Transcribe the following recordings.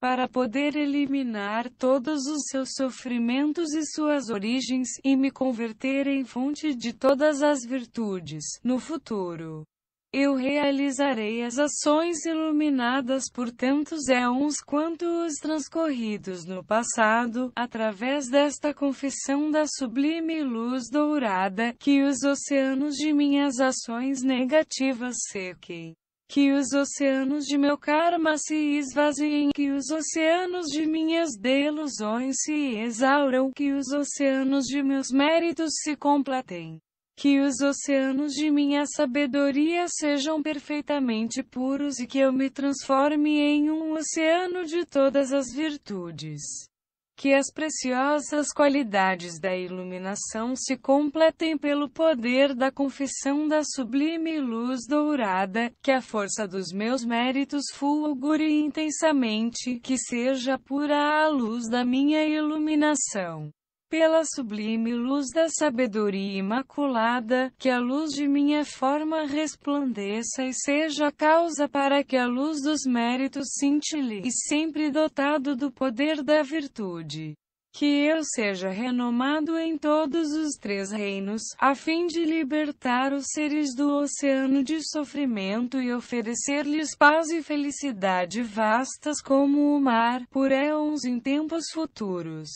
para poder eliminar todos os seus sofrimentos e suas origens e me converter em fonte de todas as virtudes. No futuro, eu realizarei as ações iluminadas por tantos éons quanto os transcorridos no passado, através desta confissão da sublime luz dourada, que os oceanos de minhas ações negativas sequem. Que os oceanos de meu karma se esvaziem, que os oceanos de minhas delusões se exauram, que os oceanos de meus méritos se completem. Que os oceanos de minha sabedoria sejam perfeitamente puros e que eu me transforme em um oceano de todas as virtudes que as preciosas qualidades da iluminação se completem pelo poder da confissão da sublime luz dourada, que a força dos meus méritos fulgure intensamente, que seja pura a luz da minha iluminação pela sublime luz da sabedoria imaculada, que a luz de minha forma resplandeça e seja causa para que a luz dos méritos cintile, e sempre dotado do poder da virtude. Que eu seja renomado em todos os três reinos, a fim de libertar os seres do oceano de sofrimento e oferecer-lhes paz e felicidade vastas como o mar, por éons em tempos futuros.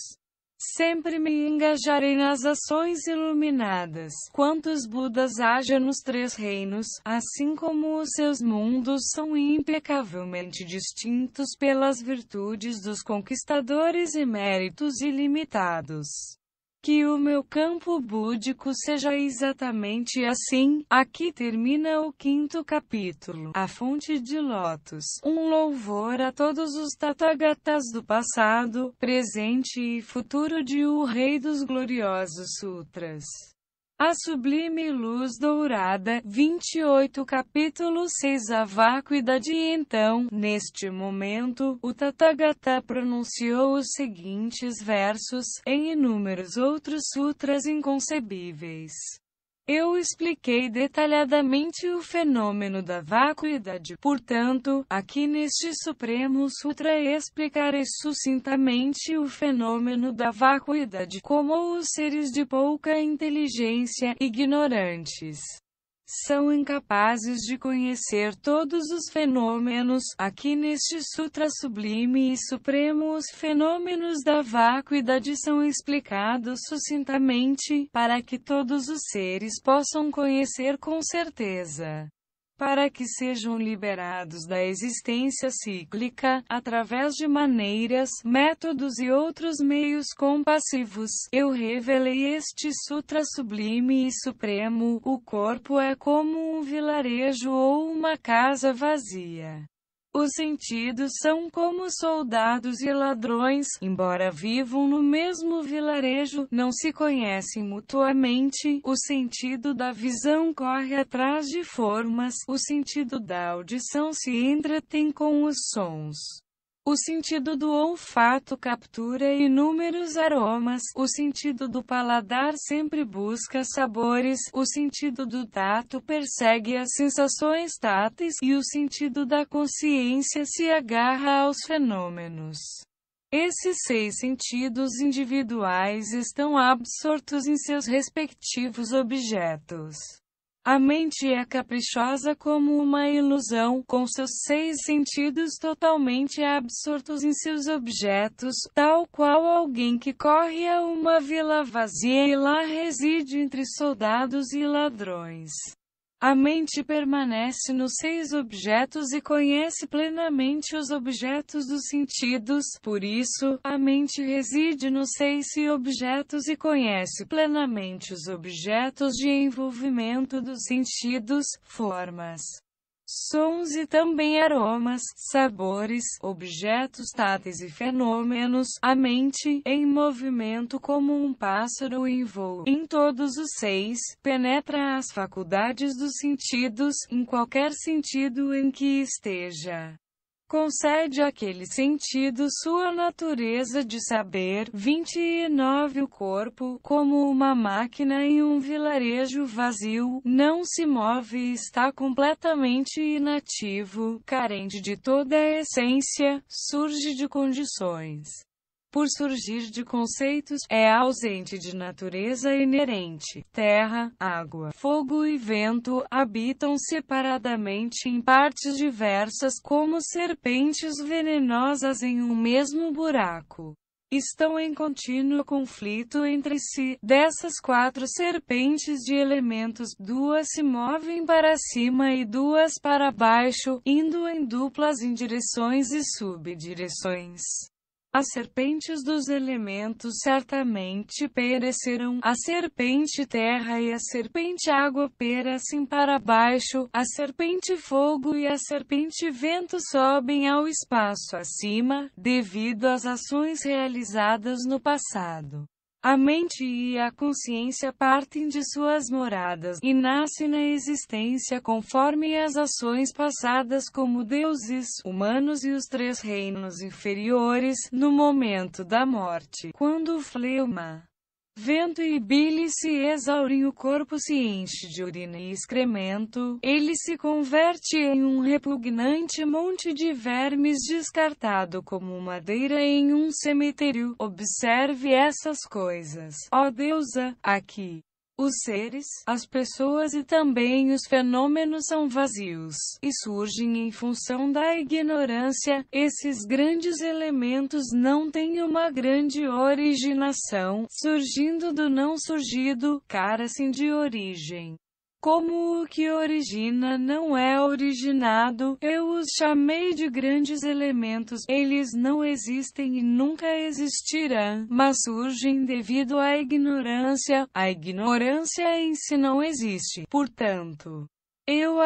Sempre me engajarei nas ações iluminadas. Quantos Budas haja nos três reinos, assim como os seus mundos são impecavelmente distintos pelas virtudes dos conquistadores e méritos ilimitados. Que o meu campo búdico seja exatamente assim. Aqui termina o quinto capítulo. A fonte de lótus. Um louvor a todos os tatagatas do passado, presente e futuro de O Rei dos Gloriosos Sutras. A Sublime Luz Dourada, 28 capítulo 6 A Vacuidade Então, neste momento, o Tathagata pronunciou os seguintes versos, em inúmeros outros sutras inconcebíveis. Eu expliquei detalhadamente o fenômeno da vacuidade, portanto, aqui neste Supremo Sutra explicarei sucintamente o fenômeno da vacuidade como os seres de pouca inteligência, ignorantes são incapazes de conhecer todos os fenômenos, aqui neste Sutra sublime e supremo os fenômenos da vacuidade são explicados sucintamente, para que todos os seres possam conhecer com certeza para que sejam liberados da existência cíclica, através de maneiras, métodos e outros meios compassivos. Eu revelei este sutra sublime e supremo: o corpo é como um vilarejo ou uma casa vazia. Os sentidos são como soldados e ladrões, embora vivam no mesmo vilarejo, não se conhecem mutuamente. O sentido da visão corre atrás de formas, o sentido da audição se entretém com os sons. O sentido do olfato captura inúmeros aromas, o sentido do paladar sempre busca sabores, o sentido do tato persegue as sensações táteis e o sentido da consciência se agarra aos fenômenos. Esses seis sentidos individuais estão absortos em seus respectivos objetos. A mente é caprichosa como uma ilusão, com seus seis sentidos totalmente absortos em seus objetos, tal qual alguém que corre a uma vila vazia e lá reside entre soldados e ladrões. A mente permanece nos seis objetos e conhece plenamente os objetos dos sentidos, por isso, a mente reside nos seis objetos e conhece plenamente os objetos de envolvimento dos sentidos, formas, sons e também aromas, sabores, objetos táteis e fenômenos, a mente, em movimento como um pássaro em voo, em todos os seis, penetra as faculdades dos sentidos, em qualquer sentido em que esteja concede àquele sentido sua natureza de saber. 29 O corpo, como uma máquina em um vilarejo vazio, não se move e está completamente inativo, carente de toda a essência, surge de condições por surgir de conceitos, é ausente de natureza inerente. Terra, água, fogo e vento habitam separadamente em partes diversas como serpentes venenosas em um mesmo buraco estão em contínuo conflito entre si. Dessas quatro serpentes de elementos, duas se movem para cima e duas para baixo, indo em duplas em direções e subdireções. As serpentes dos elementos certamente perecerão, a serpente terra e a serpente água perecem para baixo, a serpente fogo e a serpente vento sobem ao espaço acima, devido às ações realizadas no passado. A mente e a consciência partem de suas moradas e nascem na existência conforme as ações passadas como deuses, humanos e os três reinos inferiores, no momento da morte, quando o fleuma Vento e bile se exaurem, o corpo se enche de urina e excremento, ele se converte em um repugnante monte de vermes descartado como madeira em um cemitério. Observe essas coisas, ó oh deusa, aqui. Os seres, as pessoas e também os fenômenos são vazios e surgem em função da ignorância. Esses grandes elementos não têm uma grande originação, surgindo do não surgido, cara-se de origem. Como o que origina não é originado, eu os chamei de grandes elementos, eles não existem e nunca existirão, mas surgem devido à ignorância, a ignorância em si não existe, portanto, eu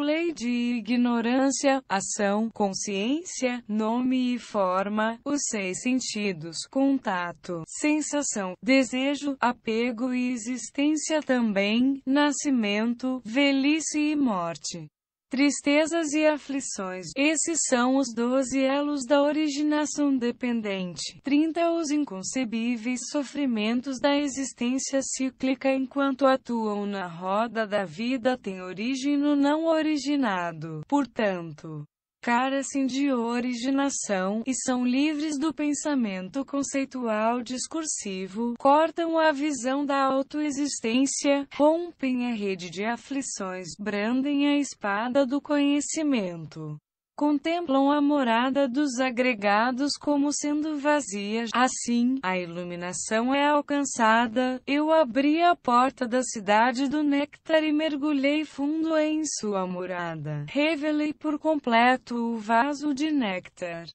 lei de ignorância, ação, consciência, nome e forma, os seis sentidos, contato, sensação, desejo, apego e existência também, nascimento, velhice e morte tristezas e aflições. Esses são os doze elos da originação dependente. 30 Os inconcebíveis sofrimentos da existência cíclica enquanto atuam na roda da vida têm origem no não originado. Portanto, cara-se assim, de originação, e são livres do pensamento conceitual discursivo, cortam a visão da autoexistência, rompem a rede de aflições, brandem a espada do conhecimento contemplam a morada dos agregados como sendo vazias. Assim, a iluminação é alcançada. Eu abri a porta da cidade do néctar e mergulhei fundo em sua morada. Revelei por completo o vaso de néctar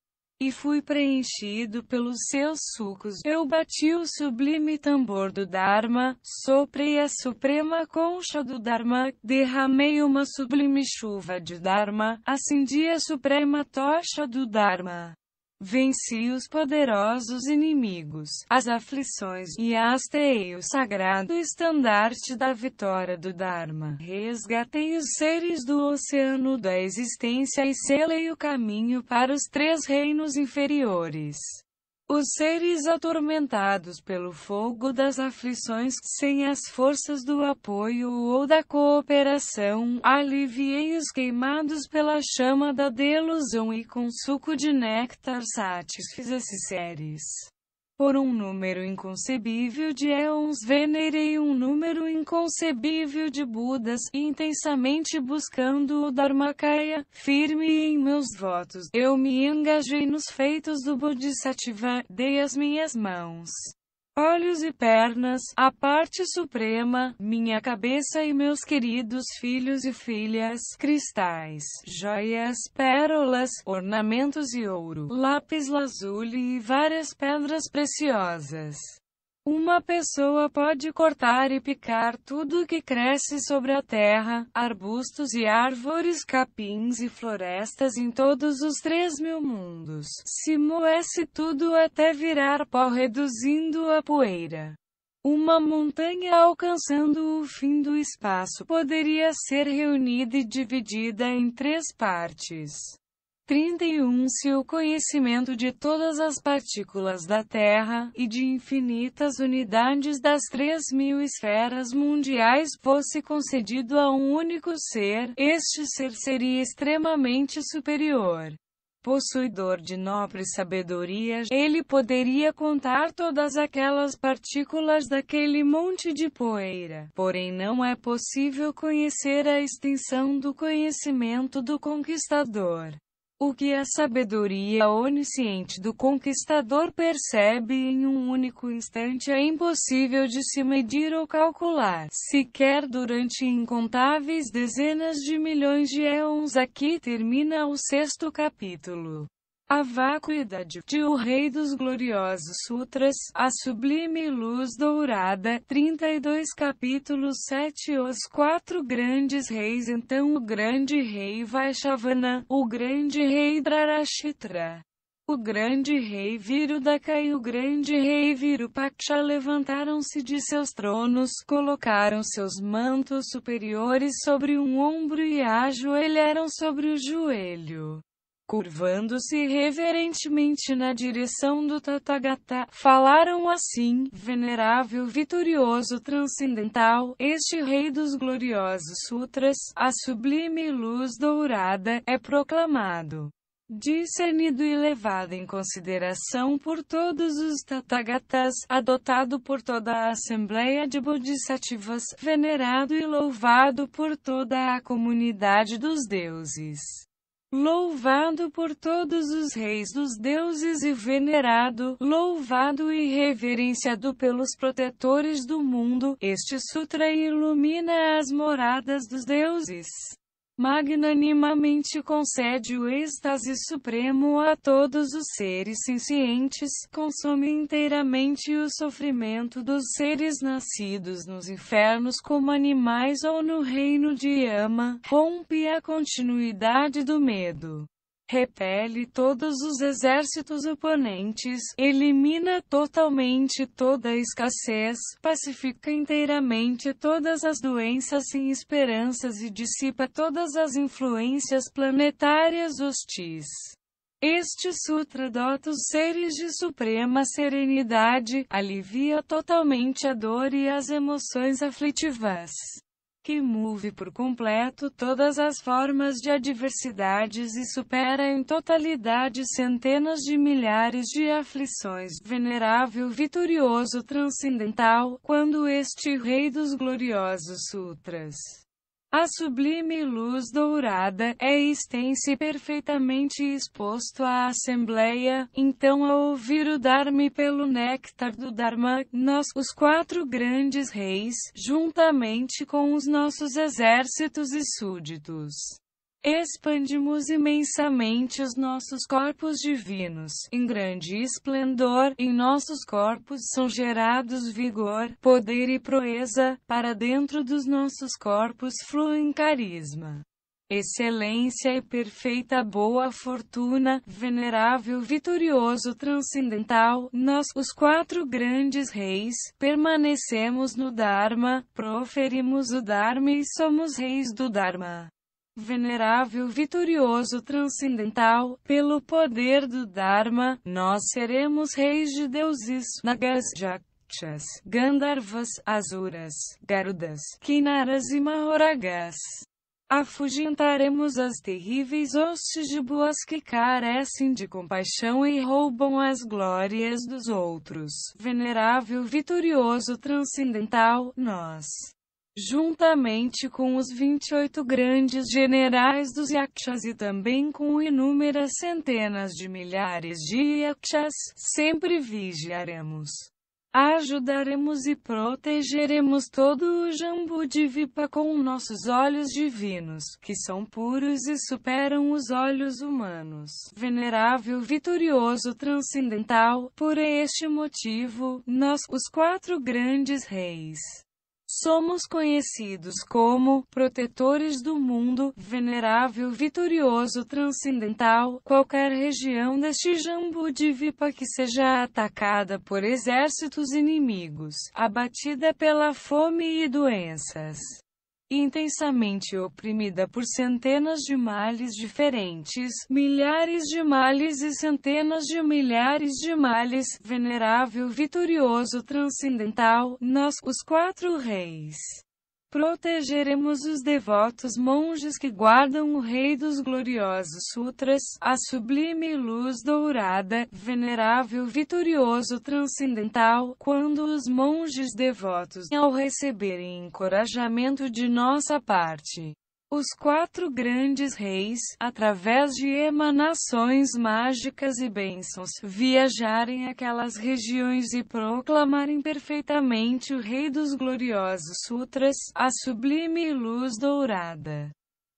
e fui preenchido pelos seus sucos. Eu bati o sublime tambor do Dharma, soprei a suprema concha do Dharma, derramei uma sublime chuva de Dharma, acendi a suprema tocha do Dharma. Venci os poderosos inimigos, as aflições, e hastei o sagrado estandarte da vitória do Dharma. Resgatei os seres do oceano da existência e selei o caminho para os três reinos inferiores. Os seres atormentados pelo fogo das aflições, sem as forças do apoio ou da cooperação, aliviei os queimados pela chama da delusão e com suco de néctar satisfiz esses seres por um número inconcebível de éons venerei um número inconcebível de Budas, intensamente buscando o Dharmakaya, firme em meus votos, eu me engajei nos feitos do Bodhisattva, dei as minhas mãos olhos e pernas, a parte suprema, minha cabeça e meus queridos filhos e filhas, cristais, joias, pérolas, ornamentos e ouro, lápis lazuli e várias pedras preciosas. Uma pessoa pode cortar e picar tudo que cresce sobre a terra, arbustos e árvores, capins e florestas em todos os três mil mundos, se moesse tudo até virar pó reduzindo a poeira. Uma montanha alcançando o fim do espaço poderia ser reunida e dividida em três partes. 31 Se o conhecimento de todas as partículas da Terra, e de infinitas unidades das três mil esferas mundiais fosse concedido a um único ser, este ser seria extremamente superior. Possuidor de nobre sabedoria, ele poderia contar todas aquelas partículas daquele monte de poeira. Porém, não é possível conhecer a extensão do conhecimento do conquistador. O que a sabedoria onisciente do conquistador percebe em um único instante é impossível de se medir ou calcular, sequer durante incontáveis dezenas de milhões de éons. Aqui termina o sexto capítulo a vacuidade de O Rei dos Gloriosos Sutras, a sublime luz dourada, 32 capítulo 7 Os quatro grandes reis Então o grande rei Vaishavana, o grande rei Dharashitra, o grande rei Virudaka e o grande rei Virupaksha levantaram-se de seus tronos, colocaram seus mantos superiores sobre um ombro e ajoelharam sobre o joelho curvando-se reverentemente na direção do Tathagata, falaram assim, venerável vitorioso transcendental, este rei dos gloriosos sutras, a sublime luz dourada, é proclamado. Discernido e levado em consideração por todos os Tathagatas, adotado por toda a Assembleia de Bodhisattvas, venerado e louvado por toda a comunidade dos deuses. Louvado por todos os reis dos deuses e venerado, louvado e reverenciado pelos protetores do mundo, este sutra ilumina as moradas dos deuses magnanimamente concede o êxtase supremo a todos os seres sencientes, consome inteiramente o sofrimento dos seres nascidos nos infernos como animais ou no reino de Yama, rompe a continuidade do medo repele todos os exércitos oponentes, elimina totalmente toda a escassez, pacifica inteiramente todas as doenças sem esperanças e dissipa todas as influências planetárias hostis. Este sutra dota os seres de suprema serenidade, alivia totalmente a dor e as emoções aflitivas que move por completo todas as formas de adversidades e supera em totalidade centenas de milhares de aflições, venerável, vitorioso, transcendental, quando este Rei dos Gloriosos Sutras a sublime luz dourada é extensa e perfeitamente exposto à assembleia, então ao ouvir o Dharma pelo néctar do Dharma, nós, os quatro grandes reis, juntamente com os nossos exércitos e súditos, Expandimos imensamente os nossos corpos divinos, em grande esplendor, em nossos corpos são gerados vigor, poder e proeza, para dentro dos nossos corpos fluem carisma, excelência e perfeita boa fortuna, venerável, vitorioso, transcendental, nós, os quatro grandes reis, permanecemos no Dharma, proferimos o Dharma e somos reis do Dharma venerável, vitorioso, transcendental, pelo poder do Dharma, nós seremos reis de deuses, Nagas Yakshas, Gandharvas, Azuras, Garudas, Kinaras e Mahoragas. Afugentaremos as terríveis hostes de boas que carecem de compaixão e roubam as glórias dos outros. Venerável, vitorioso, transcendental, nós juntamente com os 28 grandes generais dos Yakshas e também com inúmeras centenas de milhares de Yakshas, sempre vigiaremos. Ajudaremos e protegeremos todo o Jambu de Vipa com nossos olhos divinos, que são puros e superam os olhos humanos. Venerável, vitorioso, transcendental, por este motivo, nós, os quatro grandes reis, Somos conhecidos como protetores do mundo, venerável, vitorioso, transcendental. Qualquer região deste jambu de Vipa que seja atacada por exércitos inimigos, abatida pela fome e doenças intensamente oprimida por centenas de males diferentes, milhares de males e centenas de milhares de males, venerável, vitorioso, transcendental, nós, os quatro reis. Protegeremos os devotos monges que guardam o Rei dos Gloriosos Sutras, a sublime luz dourada, venerável vitorioso transcendental, quando os monges devotos, ao receberem encorajamento de nossa parte, os quatro grandes reis, através de emanações mágicas e bênçãos, viajarem aquelas regiões e proclamarem perfeitamente o Rei dos Gloriosos Sutras, a sublime luz dourada.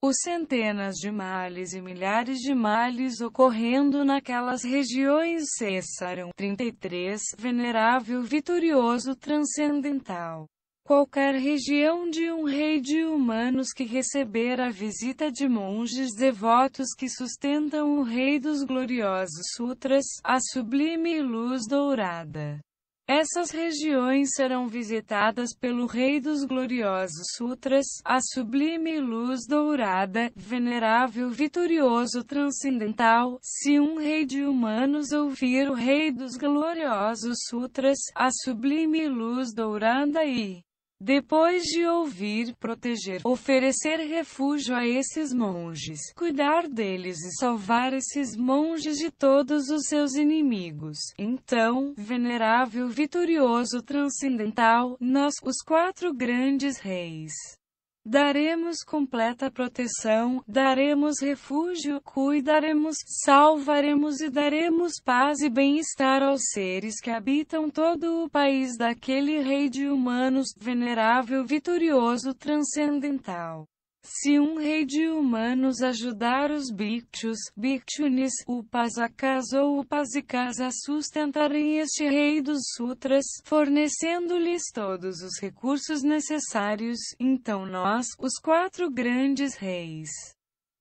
Os centenas de males e milhares de males ocorrendo naquelas regiões cessaram. 33 Venerável Vitorioso Transcendental Qualquer região de um rei de humanos que receber a visita de monges devotos que sustentam o rei dos gloriosos sutras, a sublime luz dourada. Essas regiões serão visitadas pelo Rei dos Gloriosos Sutras, a sublime luz dourada, venerável, vitorioso, transcendental. Se um rei de humanos ouvir o Rei dos Gloriosos Sutras, a sublime luz dourada e depois de ouvir, proteger, oferecer refúgio a esses monges, cuidar deles e salvar esses monges de todos os seus inimigos. Então, venerável, vitorioso, transcendental, nós, os quatro grandes reis, daremos completa proteção, daremos refúgio, cuidaremos, salvaremos e daremos paz e bem-estar aos seres que habitam todo o país daquele Rei de humanos, venerável, vitorioso, transcendental. Se um rei de humanos ajudar os Bictius, Bictiunis, Upasakas ou Upasikas a sustentarem este rei dos Sutras, fornecendo-lhes todos os recursos necessários, então nós, os quatro grandes reis,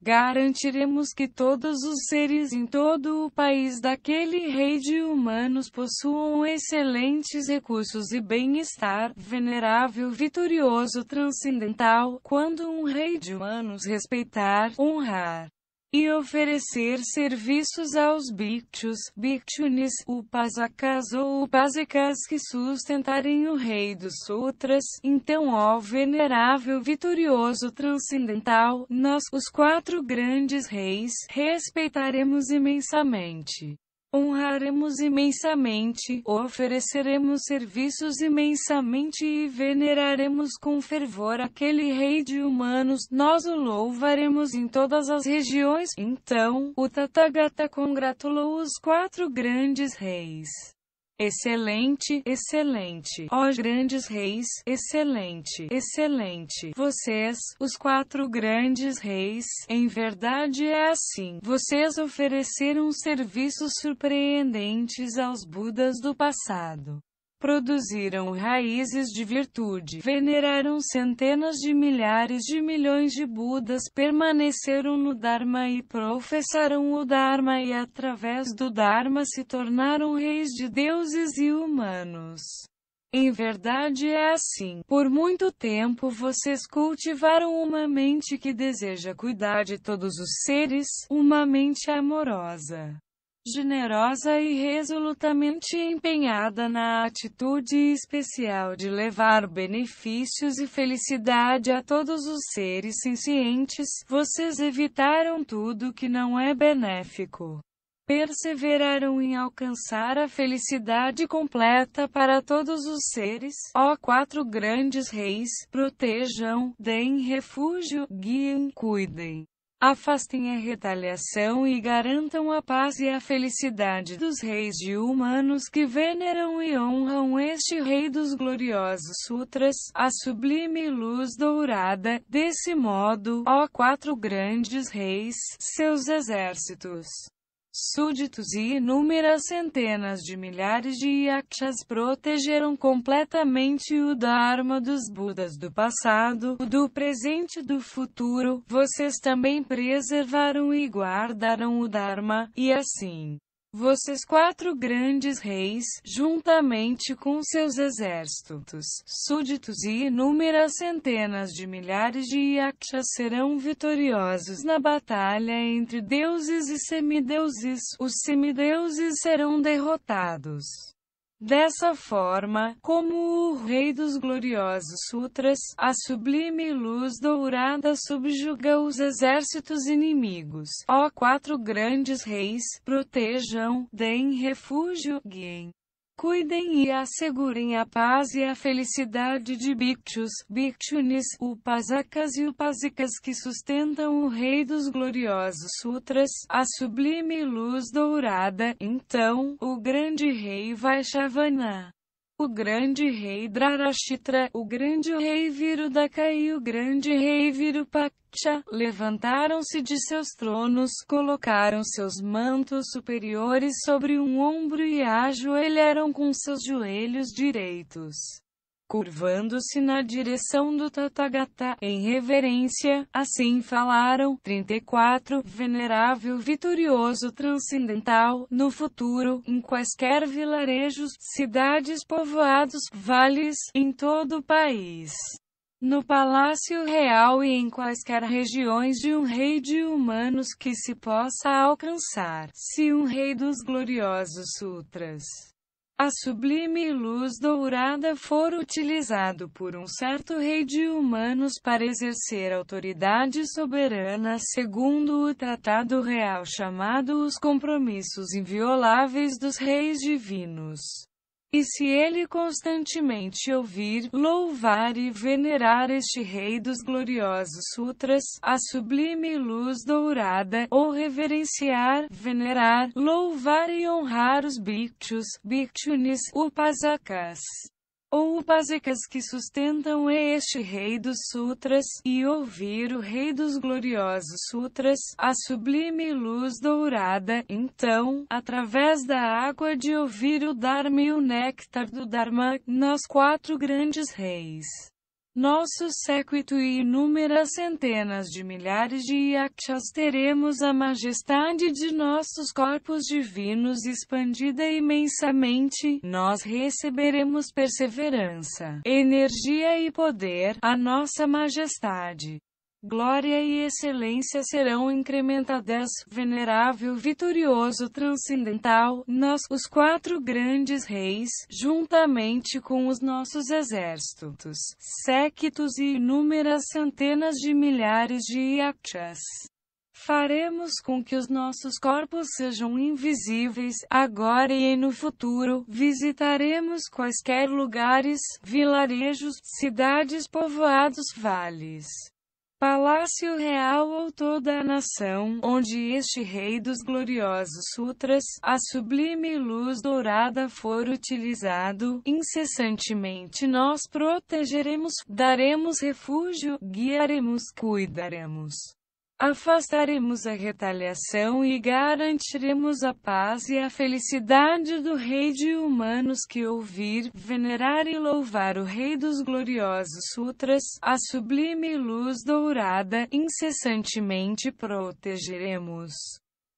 Garantiremos que todos os seres em todo o país daquele rei de humanos possuam excelentes recursos e bem-estar, venerável, vitorioso, transcendental, quando um rei de humanos respeitar, honrar, e oferecer serviços aos bictus, bictunis, upasakas ou upasakas que sustentarem o rei dos sutras, então ó venerável vitorioso transcendental, nós, os quatro grandes reis, respeitaremos imensamente. Honraremos imensamente, ofereceremos serviços imensamente e veneraremos com fervor aquele Rei de humanos, nós o louvaremos em todas as regiões. Então, o Tathagata congratulou os quatro grandes reis. Excelente, excelente. Ó grandes reis, excelente, excelente. Vocês, os quatro grandes reis, em verdade é assim. Vocês ofereceram serviços surpreendentes aos Budas do passado. Produziram raízes de virtude, veneraram centenas de milhares de milhões de Budas, permaneceram no Dharma e professaram o Dharma e através do Dharma se tornaram reis de deuses e humanos. Em verdade é assim. Por muito tempo vocês cultivaram uma mente que deseja cuidar de todos os seres, uma mente amorosa generosa e resolutamente empenhada na atitude especial de levar benefícios e felicidade a todos os seres sencientes, vocês evitaram tudo que não é benéfico. Perseveraram em alcançar a felicidade completa para todos os seres, ó quatro grandes reis, protejam, deem refúgio, guiem, cuidem afastem a retaliação e garantam a paz e a felicidade dos reis de humanos que veneram e honram este rei dos gloriosos sutras, a sublime luz dourada, desse modo, ó quatro grandes reis, seus exércitos súditos e inúmeras centenas de milhares de yakshas protegeram completamente o Dharma dos Budas do passado, do presente e do futuro. Vocês também preservaram e guardaram o Dharma, e assim vocês quatro grandes reis, juntamente com seus exércitos, súditos e inúmeras centenas de milhares de Yakshas serão vitoriosos na batalha entre deuses e semideuses. Os semideuses serão derrotados. Dessa forma, como o rei dos gloriosos sutras, a sublime luz dourada subjuga os exércitos inimigos. Ó quatro grandes reis, protejam, deem refúgio, guiem cuidem e assegurem a paz e a felicidade de Bictus, Bictunis, Upazakas e Upazikas que sustentam o Rei dos Gloriosos Sutras, a sublime luz dourada, então, o grande rei Vaishavana o grande rei Dharashtra, o grande rei Virudaka e o grande rei Virupaksha, levantaram-se de seus tronos, colocaram seus mantos superiores sobre um ombro e ajoelharam com seus joelhos direitos curvando-se na direção do Tathagata, em reverência, assim falaram, 34, venerável vitorioso transcendental, no futuro, em quaisquer vilarejos, cidades povoados, vales, em todo o país. No palácio real e em quaisquer regiões de um rei de humanos que se possa alcançar, se um rei dos gloriosos sutras a sublime luz dourada for utilizado por um certo rei de humanos para exercer autoridade soberana segundo o tratado real chamado os compromissos invioláveis dos reis divinos. E se ele constantemente ouvir, louvar e venerar este Rei dos gloriosos sutras, a sublime luz dourada, ou reverenciar, venerar, louvar e honrar os bhikchus, bhikkhunis, upasakas, ou Upasikas que sustentam é este rei dos sutras, e ouvir o rei dos gloriosos sutras, a sublime luz dourada, então, através da água de ouvir o Dharma e o néctar do Dharma, nós quatro grandes reis nosso séquito e inúmeras centenas de milhares de yakshas teremos a majestade de nossos corpos divinos expandida imensamente, nós receberemos perseverança, energia e poder, a nossa majestade glória e excelência serão incrementadas, venerável, vitorioso, transcendental, nós, os quatro grandes reis, juntamente com os nossos exércitos, séquitos e inúmeras centenas de milhares de yakshas. Faremos com que os nossos corpos sejam invisíveis, agora e no futuro. Visitaremos quaisquer lugares, vilarejos, cidades, povoados, vales Palácio Real ou toda a nação, onde este Rei dos Gloriosos Sutras, a sublime luz dourada for utilizado, incessantemente nós protegeremos, daremos refúgio, guiaremos, cuidaremos afastaremos a retaliação e garantiremos a paz e a felicidade do Rei de humanos que ouvir, venerar e louvar o Rei dos gloriosos sutras, a sublime luz dourada, incessantemente protegeremos.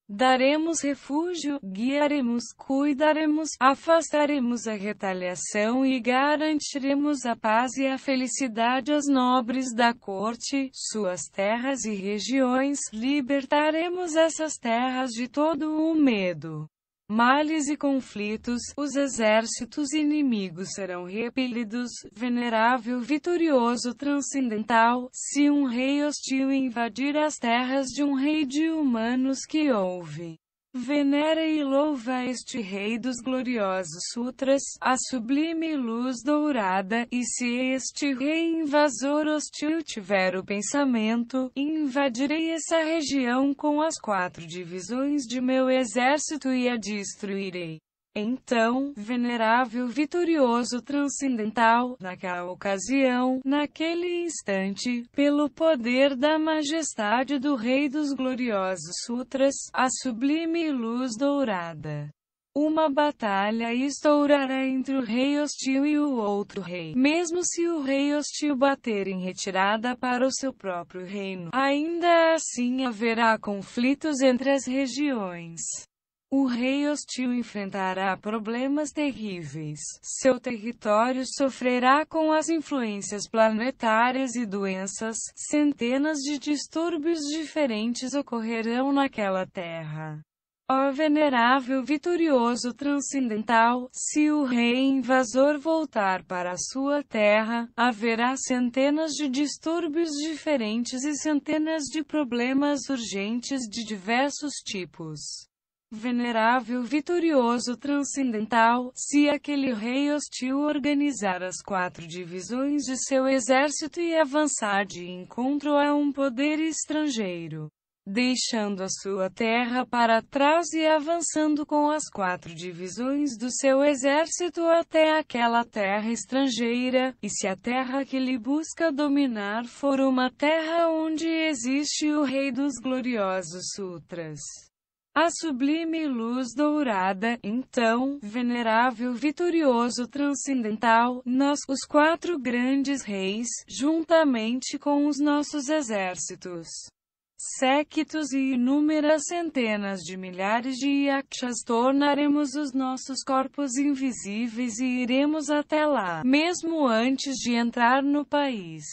Daremos refúgio, guiaremos, cuidaremos, afastaremos a retaliação e garantiremos a paz e a felicidade aos nobres da corte, suas terras e regiões, libertaremos essas terras de todo o medo males e conflitos, os exércitos inimigos serão repelidos, venerável vitorioso transcendental, se um rei hostil invadir as terras de um rei de humanos que houve Venera e louva este Rei dos gloriosos Sutras, a sublime luz dourada, e se este rei invasor hostil tiver o pensamento, invadirei essa região com as quatro divisões de meu exército e a destruirei. Então, venerável vitorioso transcendental, naquela ocasião, naquele instante, pelo poder da majestade do Rei dos Gloriosos Sutras, a sublime luz dourada. Uma batalha estourará entre o rei hostil e o outro rei. Mesmo se o rei hostil bater em retirada para o seu próprio reino, ainda assim haverá conflitos entre as regiões. O rei hostil enfrentará problemas terríveis. Seu território sofrerá com as influências planetárias e doenças. Centenas de distúrbios diferentes ocorrerão naquela terra. Ó venerável vitorioso transcendental, se o rei invasor voltar para sua terra, haverá centenas de distúrbios diferentes e centenas de problemas urgentes de diversos tipos venerável vitorioso transcendental, se aquele rei hostil organizar as quatro divisões de seu exército e avançar de encontro a um poder estrangeiro, deixando a sua terra para trás e avançando com as quatro divisões do seu exército até aquela terra estrangeira, e se a terra que ele busca dominar for uma terra onde existe o rei dos gloriosos sutras a sublime luz dourada, então, venerável, vitorioso, transcendental, nós, os quatro grandes reis, juntamente com os nossos exércitos, séquitos e inúmeras centenas de milhares de yakshas, tornaremos os nossos corpos invisíveis e iremos até lá, mesmo antes de entrar no país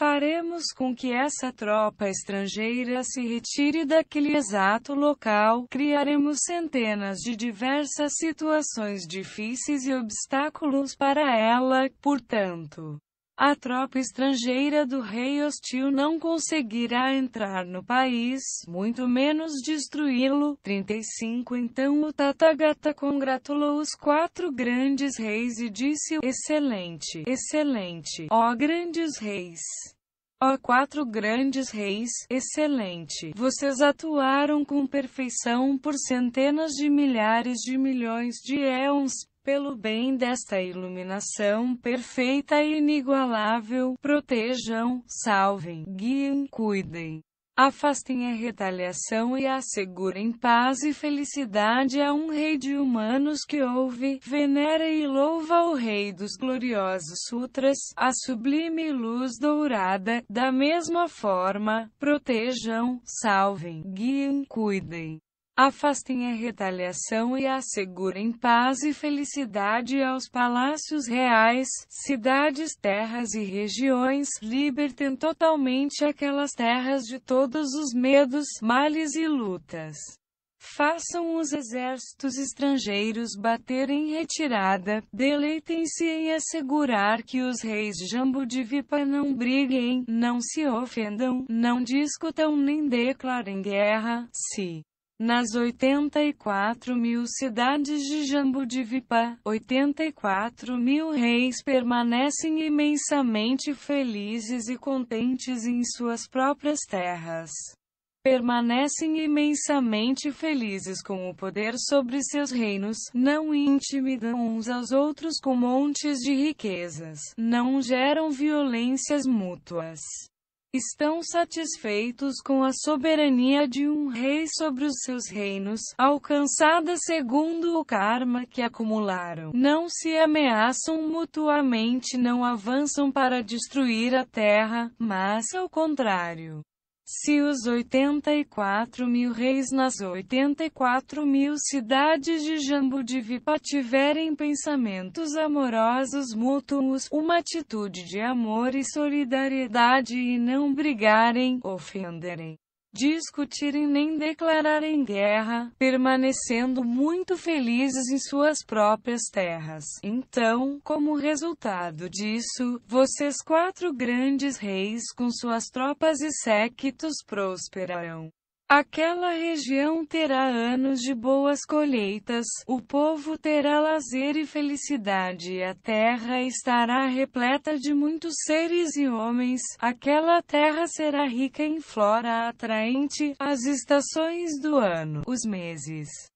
faremos com que essa tropa estrangeira se retire daquele exato local, criaremos centenas de diversas situações difíceis e obstáculos para ela, portanto, a tropa estrangeira do rei hostil não conseguirá entrar no país, muito menos destruí-lo. 35 Então o Tathagata congratulou os quatro grandes reis e disse: Excelente, excelente, ó grandes reis! Ó quatro grandes reis, excelente! Vocês atuaram com perfeição por centenas de milhares de milhões de éons pelo bem desta iluminação perfeita e inigualável, protejam, salvem, guiem, cuidem. Afastem a retaliação e assegurem paz e felicidade a um rei de humanos que ouve, venera e louva o rei dos gloriosos sutras, a sublime luz dourada. Da mesma forma, protejam, salvem, guiem, cuidem. Afastem a retaliação e assegurem paz e felicidade aos palácios reais, cidades, terras e regiões. Libertem totalmente aquelas terras de todos os medos, males e lutas. Façam os exércitos estrangeiros baterem retirada, deleitem-se em assegurar que os reis jambudvipa não briguem, não se ofendam, não discutam nem declarem guerra, se nas 84 mil cidades de Jambudivipa, 84 mil reis permanecem imensamente felizes e contentes em suas próprias terras. Permanecem imensamente felizes com o poder sobre seus reinos, não intimidam uns aos outros com montes de riquezas, não geram violências mútuas estão satisfeitos com a soberania de um rei sobre os seus reinos, alcançada segundo o karma que acumularam. Não se ameaçam mutuamente, não avançam para destruir a terra, mas, ao contrário, se os 84 mil reis nas 84 mil cidades de Jambudivipa tiverem pensamentos amorosos mútuos, uma atitude de amor e solidariedade e não brigarem, ofenderem, discutirem nem declararem guerra, permanecendo muito felizes em suas próprias terras. Então, como resultado disso, vocês quatro grandes reis com suas tropas e séquitos prosperarão. Aquela região terá anos de boas colheitas, o povo terá lazer e felicidade, a terra estará repleta de muitos seres e homens. Aquela terra será rica em flora atraente, as estações do ano, os meses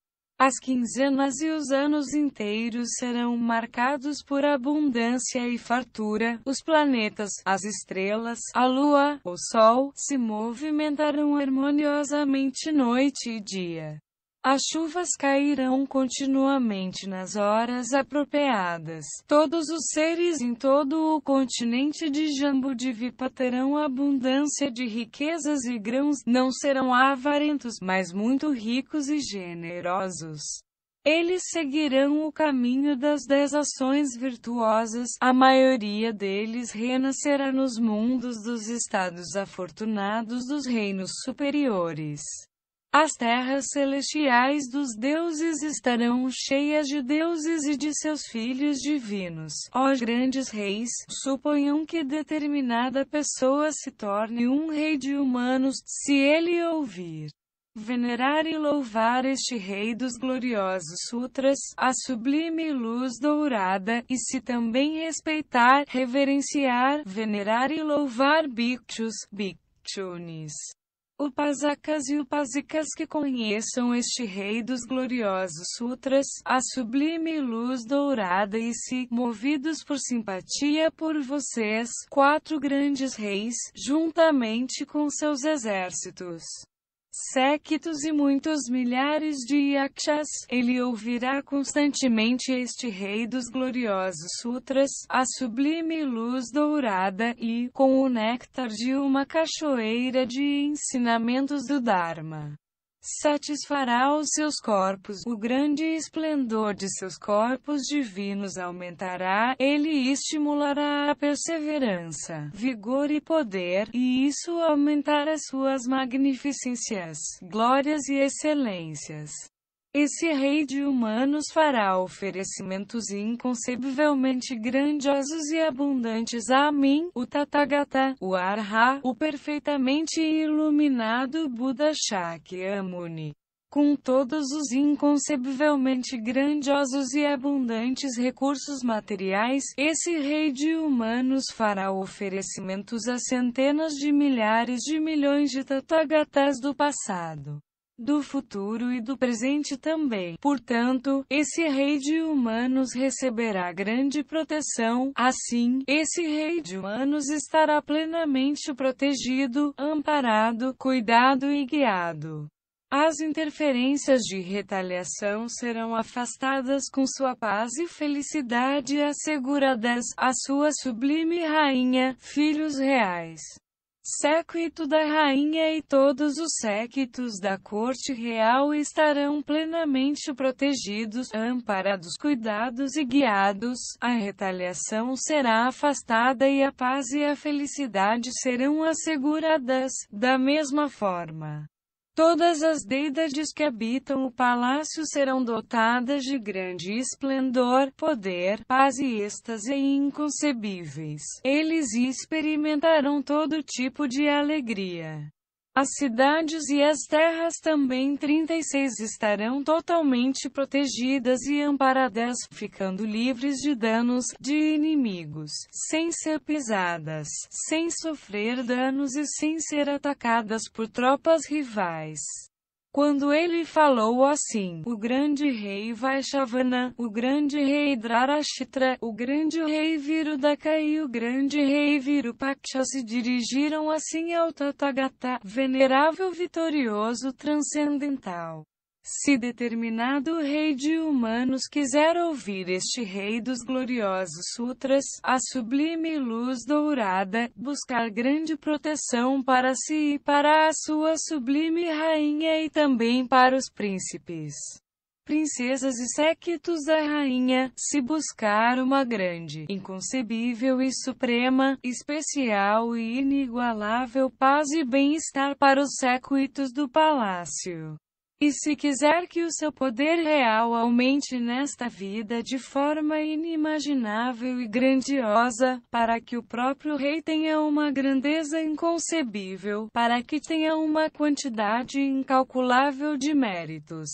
as quinzenas e os anos inteiros serão marcados por abundância e fartura. Os planetas, as estrelas, a lua, o sol, se movimentarão harmoniosamente noite e dia. As chuvas cairão continuamente nas horas apropriadas. Todos os seres em todo o continente de Jambudivipa terão abundância de riquezas e grãos, não serão avarentos, mas muito ricos e generosos. Eles seguirão o caminho das dez ações virtuosas, a maioria deles renascerá nos mundos dos estados afortunados dos reinos superiores. As terras celestiais dos deuses estarão cheias de deuses e de seus filhos divinos. Ó grandes reis, suponham que determinada pessoa se torne um rei de humanos, se ele ouvir venerar e louvar este Rei dos gloriosos sutras, a sublime luz dourada, e se também respeitar, reverenciar, venerar e louvar bhikshus, bhikshunis. Upasacas e upasicas que conheçam este Rei dos gloriosos sutras, a sublime luz dourada e se, movidos por simpatia por vocês, quatro grandes reis, juntamente com seus exércitos, séquitos e muitos milhares de yakshas, ele ouvirá constantemente este rei dos gloriosos sutras, a sublime luz dourada e, com o néctar de uma cachoeira de ensinamentos do Dharma satisfará os seus corpos, o grande esplendor de seus corpos divinos aumentará, ele estimulará a perseverança, vigor e poder, e isso aumentará suas magnificências, glórias e excelências. Esse rei de humanos fará oferecimentos inconcebivelmente grandiosos e abundantes a mim, o Tathagata, o Arha, o perfeitamente iluminado Buda Shakyamuni com todos os inconcebivelmente grandiosos e abundantes recursos materiais, esse rei de humanos fará oferecimentos a centenas de milhares de milhões de Tathagatas do passado do futuro e do presente também. Portanto, esse rei de humanos receberá grande proteção. Assim, esse rei de humanos estará plenamente protegido, amparado, cuidado e guiado. As interferências de retaliação serão afastadas com sua paz e felicidade asseguradas à sua sublime rainha, filhos reais séquito da rainha e todos os séquitos da corte real estarão plenamente protegidos, amparados, cuidados e guiados. A retaliação será afastada e a paz e a felicidade serão asseguradas, da mesma forma. Todas as deidades que habitam o palácio serão dotadas de grande esplendor, poder, paz e êxtase inconcebíveis. Eles experimentarão todo tipo de alegria. As cidades e as terras também 36 estarão totalmente protegidas e amparadas, ficando livres de danos de inimigos, sem ser pisadas, sem sofrer danos e sem ser atacadas por tropas rivais. Quando ele falou assim, o grande rei Vaishavana, o grande rei Dharashtra, o grande rei Virudaka e o grande rei Virupaksha se dirigiram assim ao Tathagata, venerável vitorioso transcendental. Se determinado rei de humanos quiser ouvir este rei dos gloriosos sutras, a sublime luz dourada, buscar grande proteção para si e para a sua sublime rainha e também para os príncipes, princesas e séquitos da rainha, se buscar uma grande, inconcebível e suprema, especial e inigualável paz e bem-estar para os séquitos do palácio e se quiser que o seu poder real aumente nesta vida de forma inimaginável e grandiosa, para que o próprio rei tenha uma grandeza inconcebível, para que tenha uma quantidade incalculável de méritos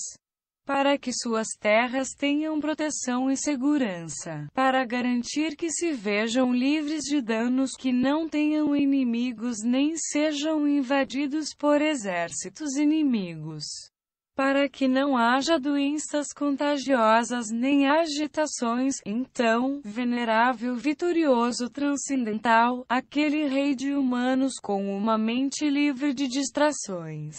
para que suas terras tenham proteção e segurança, para garantir que se vejam livres de danos, que não tenham inimigos nem sejam invadidos por exércitos inimigos para que não haja doenças contagiosas nem agitações, então, venerável vitorioso transcendental, aquele rei de humanos com uma mente livre de distrações.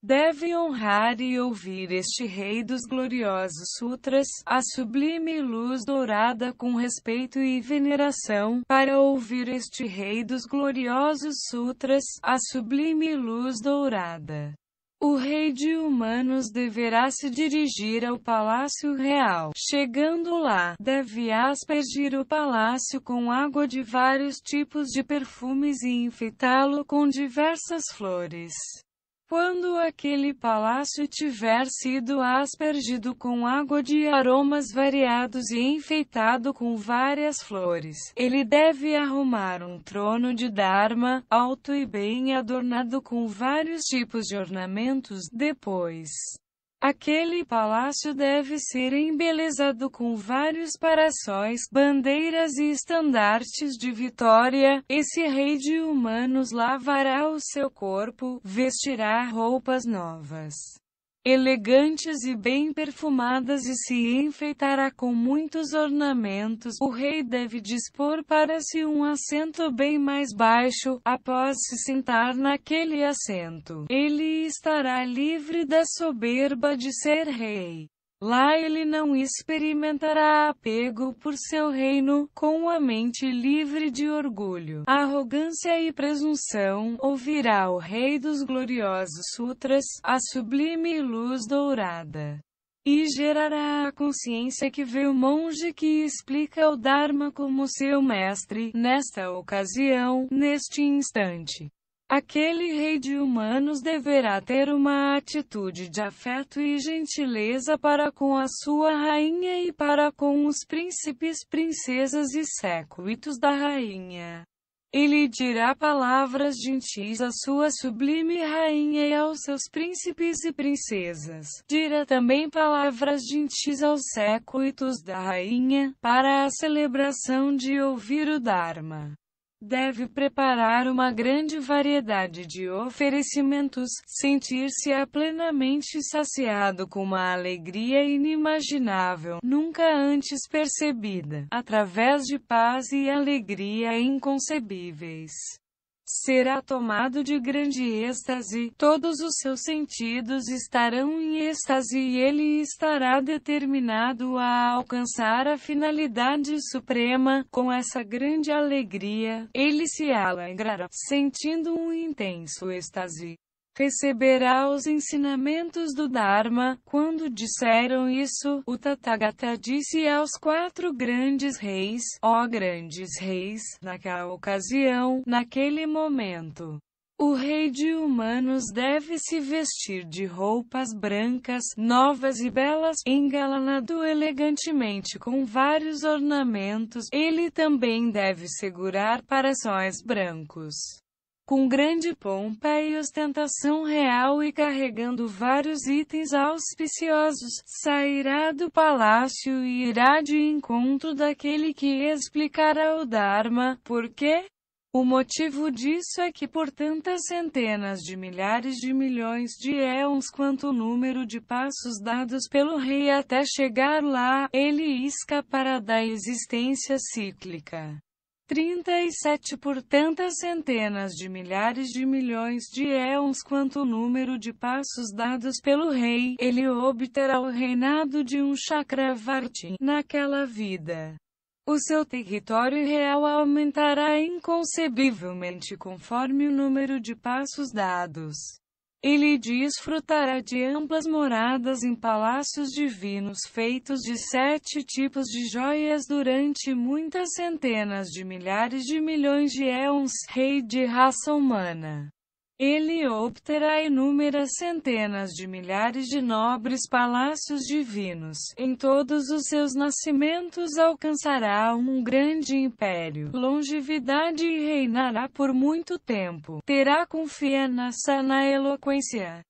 Deve honrar e ouvir este Rei dos Gloriosos Sutras, a sublime luz dourada com respeito e veneração, para ouvir este Rei dos Gloriosos Sutras, a sublime luz dourada. O rei de humanos deverá se dirigir ao palácio real. Chegando lá, deve aspergir o palácio com água de vários tipos de perfumes e enfeitá-lo com diversas flores. Quando aquele palácio tiver sido aspergido com água de aromas variados e enfeitado com várias flores, ele deve arrumar um trono de Dharma, alto e bem adornado com vários tipos de ornamentos. Depois, Aquele palácio deve ser embelezado com vários parasóis, bandeiras e estandartes de vitória. Esse rei de humanos lavará o seu corpo, vestirá roupas novas elegantes e bem perfumadas e se enfeitará com muitos ornamentos. O rei deve dispor para si um assento bem mais baixo, após se sentar naquele assento. Ele estará livre da soberba de ser rei. Lá ele não experimentará apego por seu reino, com a mente livre de orgulho, arrogância e presunção, ouvirá o Rei dos Gloriosos Sutras, a sublime luz dourada. E gerará a consciência que vê o monge que explica o Dharma como seu mestre, nesta ocasião, neste instante. Aquele rei de humanos deverá ter uma atitude de afeto e gentileza para com a sua rainha e para com os príncipes, princesas e sécuitos da rainha. Ele dirá palavras gentis à sua sublime rainha e aos seus príncipes e princesas. Dirá também palavras gentis aos sécuitos da rainha, para a celebração de ouvir o Dharma. Deve preparar uma grande variedade de oferecimentos, sentir se plenamente saciado com uma alegria inimaginável, nunca antes percebida, através de paz e alegria inconcebíveis será tomado de grande êxtase, todos os seus sentidos estarão em êxtase e ele estará determinado a alcançar a finalidade suprema. Com essa grande alegria, ele se alegrará, sentindo um intenso êxtase receberá os ensinamentos do Dharma. Quando disseram isso, o Tathagata disse aos quatro grandes reis, ó oh, grandes reis, naquela ocasião, naquele momento. O rei de humanos deve se vestir de roupas brancas, novas e belas, engalanado elegantemente com vários ornamentos. Ele também deve segurar parações brancos com grande pompa e ostentação real e carregando vários itens auspiciosos, sairá do palácio e irá de encontro daquele que explicará o Dharma, por quê? O motivo disso é que por tantas centenas de milhares de milhões de éons quanto o número de passos dados pelo rei até chegar lá, ele escapará da existência cíclica. 37 por tantas centenas de milhares de milhões de éons quanto o número de passos dados pelo rei, ele obterá o reinado de um Chakravarti naquela vida. O seu território real aumentará inconcebivelmente conforme o número de passos dados. Ele desfrutará de amplas moradas em palácios divinos feitos de sete tipos de joias durante muitas centenas de milhares de milhões de éons, rei de raça humana. Ele obterá inúmeras centenas de milhares de nobres palácios divinos. Em todos os seus nascimentos alcançará um grande império, longevidade e reinará por muito tempo. Terá confiança na eloquência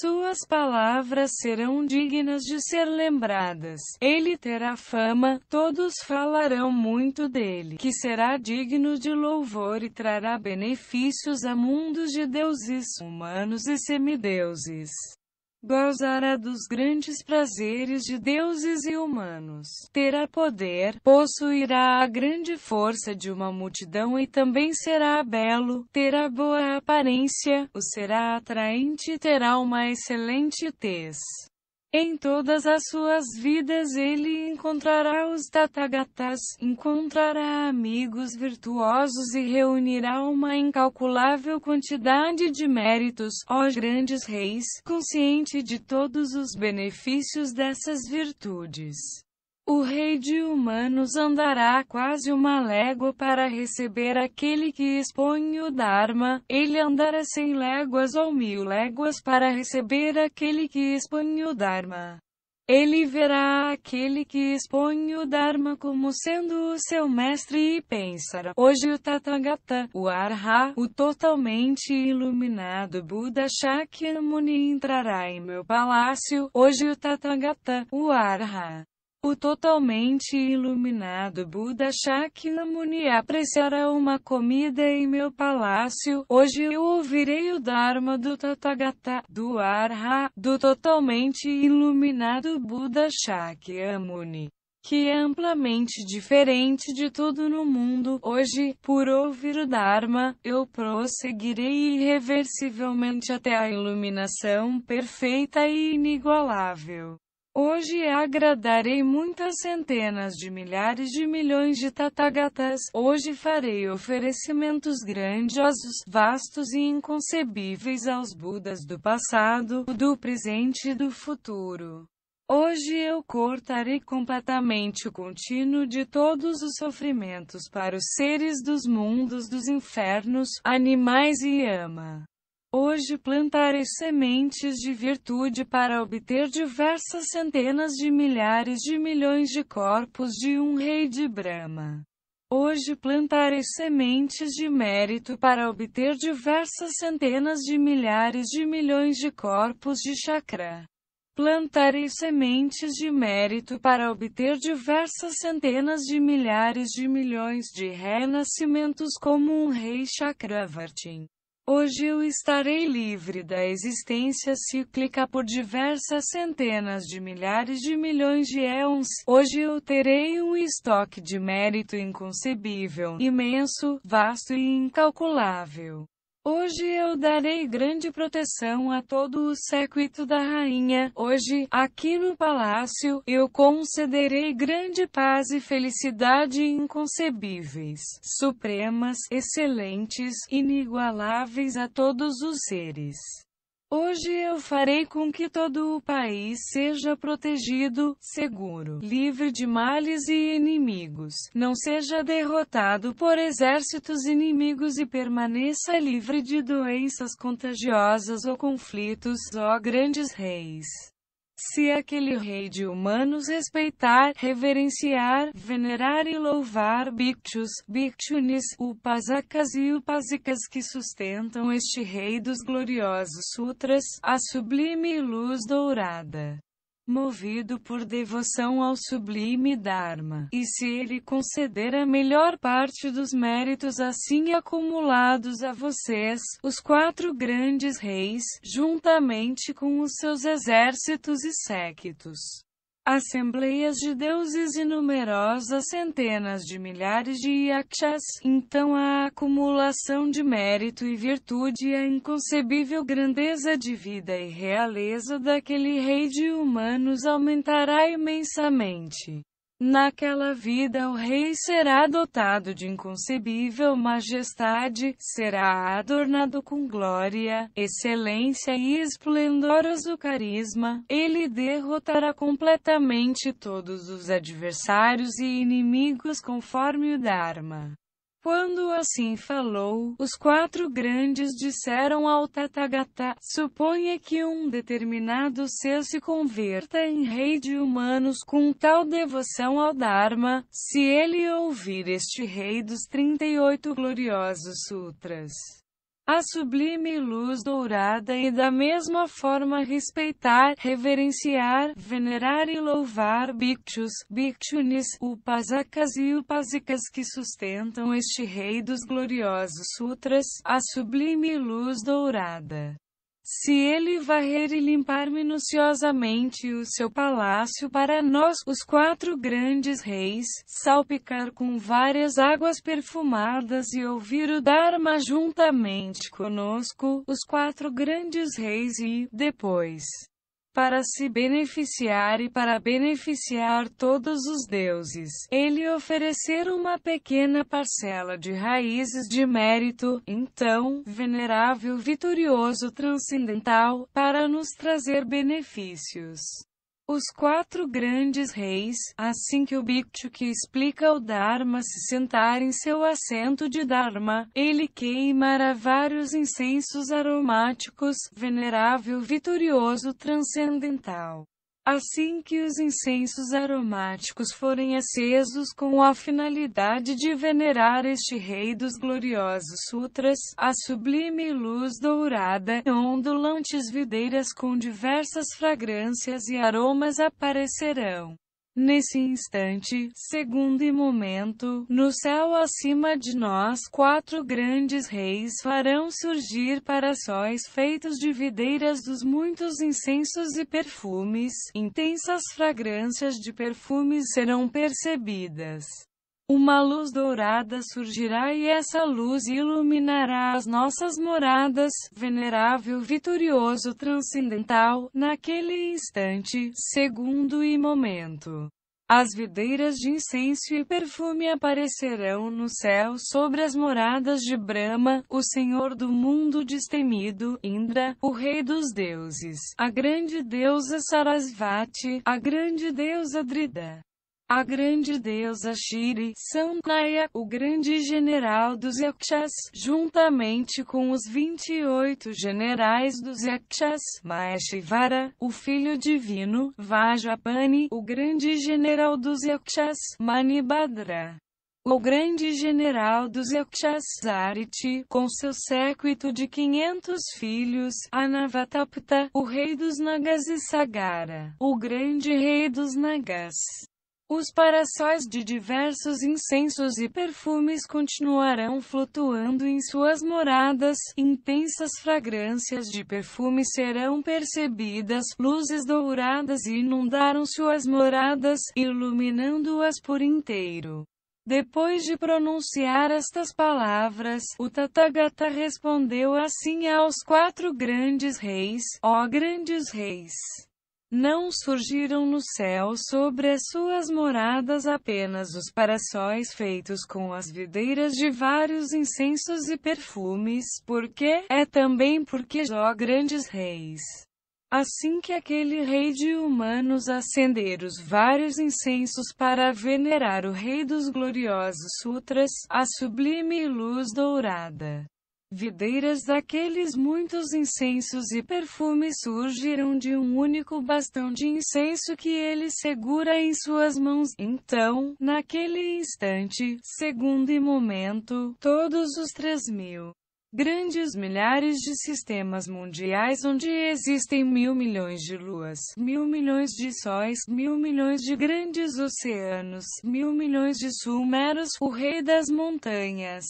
suas palavras serão dignas de ser lembradas. Ele terá fama, todos falarão muito dele, que será digno de louvor e trará benefícios a mundos de deuses humanos e semideuses gozará dos grandes prazeres de deuses e humanos. Terá poder, possuirá a grande força de uma multidão e também será belo, terá boa aparência, o será atraente e terá uma excelente tez. Em todas as suas vidas ele encontrará os Tathagatas, encontrará amigos virtuosos e reunirá uma incalculável quantidade de méritos, ó grandes reis, consciente de todos os benefícios dessas virtudes. O rei de humanos andará quase uma légua para receber aquele que expõe o Dharma, ele andará cem léguas ou mil léguas para receber aquele que expõe o Dharma. Ele verá aquele que expõe o Dharma como sendo o seu mestre e pensará. Hoje o Tathagata, o Arha, o totalmente iluminado Buda Shakyamuni entrará em meu palácio. Hoje o Tathagata, o Arha. O totalmente iluminado Buda Shakyamuni apreciará uma comida em meu palácio. Hoje eu ouvirei o Dharma do Tathagata, do Arha, do totalmente iluminado Buda Shakyamuni que é amplamente diferente de tudo no mundo. Hoje, por ouvir o Dharma, eu prosseguirei irreversivelmente até a iluminação perfeita e inigualável. Hoje agradarei muitas centenas de milhares de milhões de tatagatas. Hoje farei oferecimentos grandiosos, vastos e inconcebíveis aos Budas do passado, do presente e do futuro. Hoje eu cortarei completamente o contínuo de todos os sofrimentos para os seres dos mundos dos infernos, animais e ama. Hoje plantarei sementes de virtude para obter diversas centenas de milhares de milhões de corpos de um rei de Brahma. Hoje plantarei sementes de mérito para obter diversas centenas de milhares de milhões de corpos de chakra. Plantarei sementes de mérito para obter diversas centenas de milhares de milhões de renascimentos como um rei Chakravartin. Hoje eu estarei livre da existência cíclica por diversas centenas de milhares de milhões de éons. Hoje eu terei um estoque de mérito inconcebível, imenso, vasto e incalculável. Hoje eu darei grande proteção a todo o séquito da rainha. Hoje, aqui no palácio, eu concederei grande paz e felicidade inconcebíveis, supremas, excelentes, inigualáveis a todos os seres. Hoje eu farei com que todo o país seja protegido, seguro, livre de males e inimigos, não seja derrotado por exércitos inimigos e permaneça livre de doenças contagiosas ou conflitos, ó grandes reis. Se aquele rei de humanos respeitar, reverenciar, venerar e louvar bictus, bictunis, upasakas e upasikas que sustentam este rei dos gloriosos sutras, a sublime luz dourada movido por devoção ao sublime Dharma, e se ele conceder a melhor parte dos méritos assim acumulados a vocês, os quatro grandes reis, juntamente com os seus exércitos e séquitos assembleias de deuses e numerosas centenas de milhares de yakshas, então a acumulação de mérito e virtude e é a inconcebível grandeza de vida e realeza daquele rei de humanos aumentará imensamente. Naquela vida o rei será dotado de inconcebível majestade, será adornado com glória, excelência e esplendoroso carisma. Ele derrotará completamente todos os adversários e inimigos conforme o Dharma. Quando assim falou, os quatro grandes disseram ao Tathagata, suponha que um determinado ser se converta em rei de humanos com tal devoção ao Dharma, se ele ouvir este rei dos 38 gloriosos sutras a sublime luz dourada e da mesma forma respeitar, reverenciar, venerar e louvar bhikshus, bhikshunis, upasakas e upasikas que sustentam este rei dos gloriosos sutras, a sublime luz dourada se ele varrer e limpar minuciosamente o seu palácio para nós, os quatro grandes reis, salpicar com várias águas perfumadas e ouvir o Dharma juntamente conosco, os quatro grandes reis e, depois, para se beneficiar e para beneficiar todos os deuses. Ele oferecer uma pequena parcela de raízes de mérito, então, venerável vitorioso transcendental, para nos trazer benefícios. Os quatro grandes reis, assim que o Bhikkhu que explica o Dharma se sentar em seu assento de Dharma, ele queimará vários incensos aromáticos, venerável vitorioso transcendental. Assim que os incensos aromáticos forem acesos com a finalidade de venerar este rei dos gloriosos sutras, a sublime luz dourada, ondulantes videiras com diversas fragrâncias e aromas aparecerão. Nesse instante, segundo e momento, no céu acima de nós, quatro grandes reis farão surgir sóis feitos de videiras dos muitos incensos e perfumes, intensas fragrâncias de perfumes serão percebidas. Uma luz dourada surgirá e essa luz iluminará as nossas moradas, venerável, vitorioso, transcendental, naquele instante, segundo e momento. As videiras de incenso e perfume aparecerão no céu sobre as moradas de Brahma, o senhor do mundo destemido, Indra, o rei dos deuses, a grande deusa Sarasvati, a grande deusa Drida a grande deusa Shiri Sanaya, o grande general dos Yakshas, juntamente com os 28 generais dos Yakshas, Maheshivara, o filho divino, Vajapani, o grande general dos Yakshas, Manibhadra. O grande general dos Yakshas Ariti, com seu séquito de 500 filhos, Anavatapta, o rei dos Nagas e Sagara, o grande rei dos Nagas. Os paraçóis de diversos incensos e perfumes continuarão flutuando em suas moradas, intensas fragrâncias de perfume serão percebidas, luzes douradas inundaram suas moradas, iluminando-as por inteiro. Depois de pronunciar estas palavras, o Tathagata respondeu assim aos quatro grandes reis, ó grandes reis! Não surgiram no céu sobre as suas moradas apenas os paraçóis feitos com as videiras de vários incensos e perfumes, porque, é também porque Jó grandes reis. Assim que aquele rei de humanos acender os vários incensos para venerar o rei dos gloriosos sutras, a sublime luz dourada videiras daqueles muitos incensos e perfumes surgiram de um único bastão de incenso que ele segura em suas mãos. Então, naquele instante, segundo e momento, todos os três mil grandes milhares de sistemas mundiais onde existem mil milhões de luas, mil milhões de sóis, mil milhões de grandes oceanos, mil milhões de sumeros, o rei das montanhas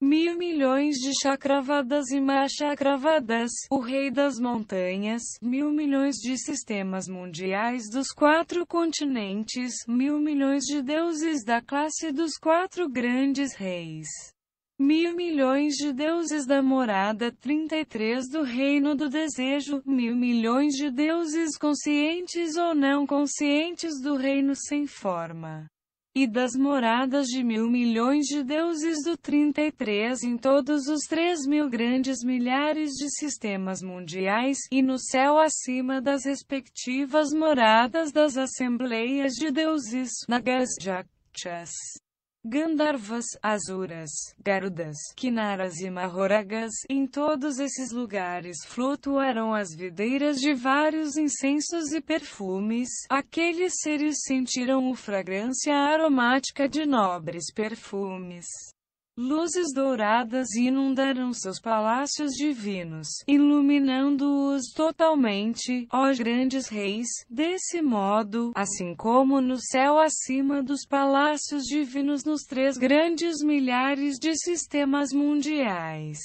mil milhões de chacravadas e machacravadas, o rei das montanhas, mil milhões de sistemas mundiais dos quatro continentes, mil milhões de deuses da classe dos quatro grandes reis. Mil milhões de deuses da morada 33 do reino do desejo, mil milhões de deuses conscientes ou não conscientes do reino sem forma e das moradas de mil milhões de deuses do 33 em todos os três mil grandes milhares de sistemas mundiais, e no céu acima das respectivas moradas das assembleias de deuses, nagas Gandharvas, Asuras, Garudas, Kinaras e Mahoragas, em todos esses lugares flutuaram as videiras de vários incensos e perfumes, aqueles seres sentiram o fragrância aromática de nobres perfumes. Luzes douradas inundaram seus palácios divinos, iluminando-os totalmente, ó grandes reis, desse modo, assim como no céu acima dos palácios divinos nos três grandes milhares de sistemas mundiais.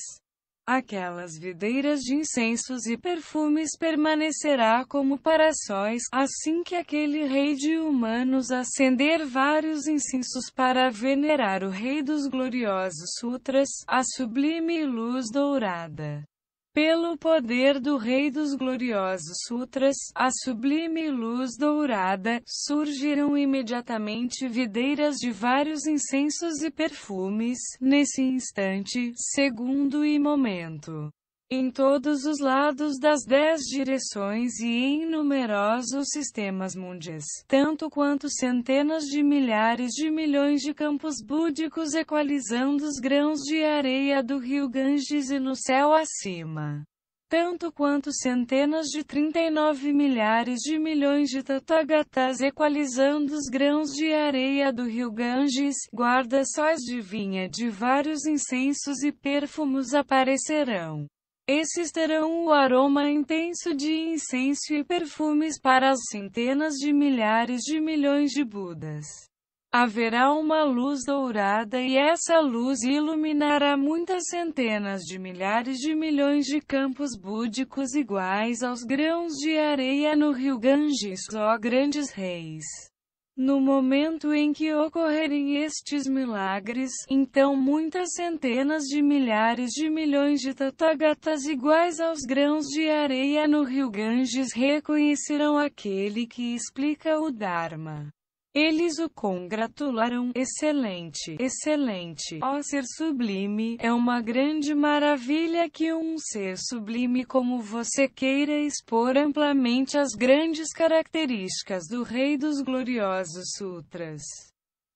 Aquelas videiras de incensos e perfumes permanecerá como para sóis, assim que aquele rei de humanos acender vários incensos para venerar o rei dos gloriosos sutras, a sublime luz dourada. Pelo poder do Rei dos Gloriosos Sutras, a sublime luz dourada, surgiram imediatamente videiras de vários incensos e perfumes, nesse instante, segundo e momento em todos os lados das dez direções e em numerosos sistemas mundiais, tanto quanto centenas de milhares de milhões de campos búdicos equalizando os grãos de areia do rio Ganges e no céu acima. Tanto quanto centenas de 39 milhares de milhões de tathagatas equalizando os grãos de areia do rio Ganges, guarda-sóis de vinha de vários incensos e perfumos aparecerão. Esses terão o aroma intenso de incenso e perfumes para as centenas de milhares de milhões de Budas. Haverá uma luz dourada e essa luz iluminará muitas centenas de milhares de milhões de campos búdicos iguais aos grãos de areia no rio Ganges, ó grandes reis. No momento em que ocorrerem estes milagres, então muitas centenas de milhares de milhões de tatagatas iguais aos grãos de areia no rio Ganges reconhecerão aquele que explica o Dharma. Eles o congratularam, excelente, excelente, ó oh, ser sublime, é uma grande maravilha que um ser sublime como você queira expor amplamente as grandes características do Rei dos Gloriosos Sutras.